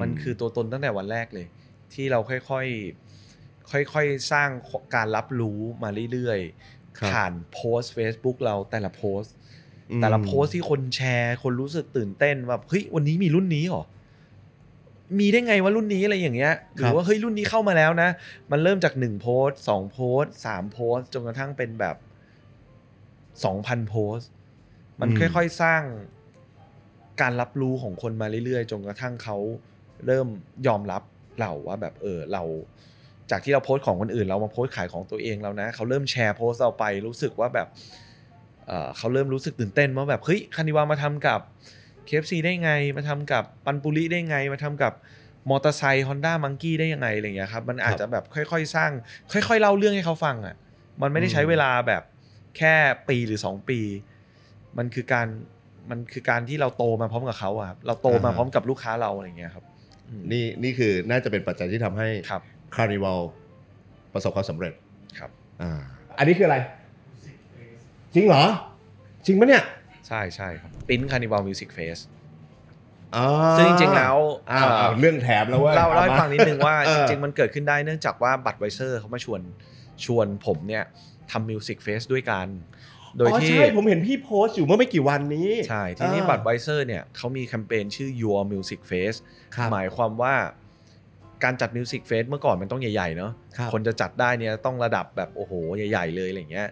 มันคือตัวตนตั้งแต่วันแรกเลย ที่เราค่อยๆค่อย ๆ สร้างการรับรู้มาเรื่อยๆผ่านโพสต์ Facebook เราแต่ละโพสต์ แต่ละโพสต์ที่คนแชร์ คนรู้สึกตื่นเต้นแบบเฮ้ยวันนี้มีรุ่นนี้หรอ มีได้ไงว่ารุ่นนี้อะไรอย่างเงี้ยหรือว่าเฮ้ยรุ่นนี้เข้ามาแล้วนะ มันเริ่มจากหนึ่งโพสสองโพสสามโพสจนกระทั่งเป็นแบบสองพันโพสมันค่อยๆสร้างการรับรู้ของคนมาเรื่อยๆจนกระทั่งเขาเริ่มยอมรับเราว่าแบบเออเรา จากที่เราโพสต์ของคนอื่นเรามาโพสต์ขายของตัวเองแล้วนะเขาเริ่มแชร์โพสต์เราไปรู้สึกว่าแบบเเขาเริ่มรู้สึกตื่นเต้นว่าแบบเฮ้ยคานิวามาทำกับเคฟซีได้ไงมาทำกับปันปุริได้ไงมาทำกับมอเตอร์ไซค์ฮอนด้ามังกี้ได้ยังไงอะไรอย่างเงี้ยครับมันอาจจะแบบค่อย ๆ สร้าง ค่อยๆเล่าเรื่องให้เขาฟังอ่ะมันไม่ได้ใช้เวลาแบบแค่ปีหรือ 2 ปีมันคือการมันคือการที่เราโตมาพร้อมกับเขาอะครับเราโตมาพร้อมกับลูกค้าเราอะไรเงี้ยครับนี่นี่คือน่าจะเป็นปัจจัยที่ทำให้ครับคาร์นิวัลประสบความสำเร็จครับอ่าอันนี้คืออะไรจริงเหรอ จริงปะเนี่ย ใช่ใช่ครับปิ้นคาร์นิวัลมิวสิกเฟสซึ่งจริงๆแล้วเรื่องแถบแล้วว่าเราเล่าให้ฟังนิดนึงว่า จริงๆมันเกิดขึ้นได้ เนื่องจากว่าบัตไวเซอร์เขามาชวนชวนผมเนี่ยทำมิวสิกเฟสด้วยกันโดยที่ใช่ผมเห็นพี่โพสต์อยู่เมื่อไม่กี่วันนี้ ใช่ ทีนี้บัตรไวเซอร์เนี่ยเขามีแคมเปญชื่อ Your Music Fest หมายความว่าการจัด music f a c e เมื่อก่อนมันต้องใหญ่ ๆเนาะคคนจะจัดได้เนี่ยต้องระดับแบบโอ้โห ใหญ่ๆเลยอะไรเงี้ย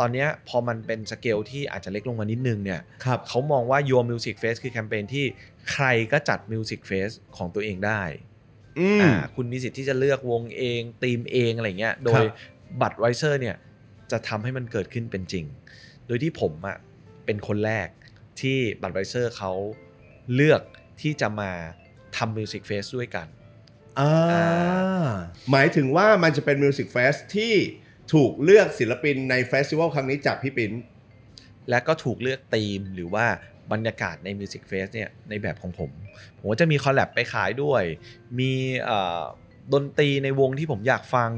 ตอนนี้พอมันเป็นสเกลที่อาจจะเล็กลงมานิดนึงเนี่ยเขามองว่า Your Music Fest คือแคมเปญที่ใครก็จัด music f a c e ของตัวเองได้คุณมีสิทธิ์ที่จะเลือกวงเองตีมเองอะไรเงี้ย โดยบัตรไวเซอร์เนี่ยจะทำให้มันเกิดขึ้นเป็นจริงโดยที่ผมอะ่ะเป็นคนแรกที่บัตไวเซอร์เขาเลือกที่จะมาทำมิวสิกเฟสด้วยกัน หมายถึงว่ามันจะเป็นมิวสิกเฟสที่ถูกเลือกศิลปินในเฟสติวัลครั้งนี้จากพี่ปิ๊นและก็ถูกเลือกธีมหรือว่าบรรยากาศในมิวสิกเฟสเนี่ยในแบบของผม ผมก็จะมีคอลแลบไปขายด้วย มีดนตรีในวงที่ผมอยากฟัง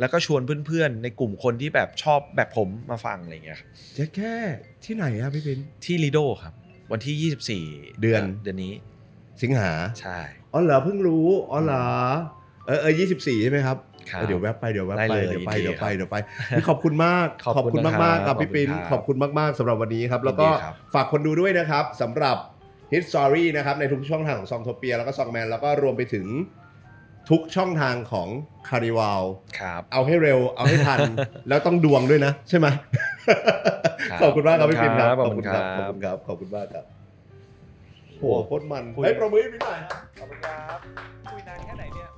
แล้วก็ชวนเพื่อนๆ ในกลุ่มคนที่แบบชอบแบบผมมาฟังอะไรเงี้ยจะแค่ที่ไหนอะพี่ปินที่ลีโดครับ วันที่ 24 เดือนเดือนนี้ สิงหาใช่อ๋อเหรอเพิ่งรู้อ๋อเหรอเออเออยี่สิบสี่ใช่ไหมครับเดี๋ยวแวบไปเดี๋ยวแวบไปเดี๋ยวไปเดี๋ยวไปเดี๋ยวไป ขอบคุณมากขอบคุณมากมากครับพี่ปินขอบคุณมากๆสำหรับวันนี้ครับ แล้วก็ฝากคนดูด้วยนะครับสำหรับ h i ส Story นะครับ ในทุกช่องทางของซองโทเปีย แล้วก็ซองแมนแล้วก็รวมไปถึงทุกช่องทางของ คาริวาลครับ เอาให้เร็วเอาให้ทัน แล้วต้องดวงด้วยนะ ใช่ไหมขอบคุณมากครับพี่ปิ่นครับขอบคุณครับขอบคุณครับ ขอบคุณมากครับโหโคตรมันเฮ้ยประมือพี่หน่อยครับขอบคุณครับคุยนานแค่ไหนเนี่ย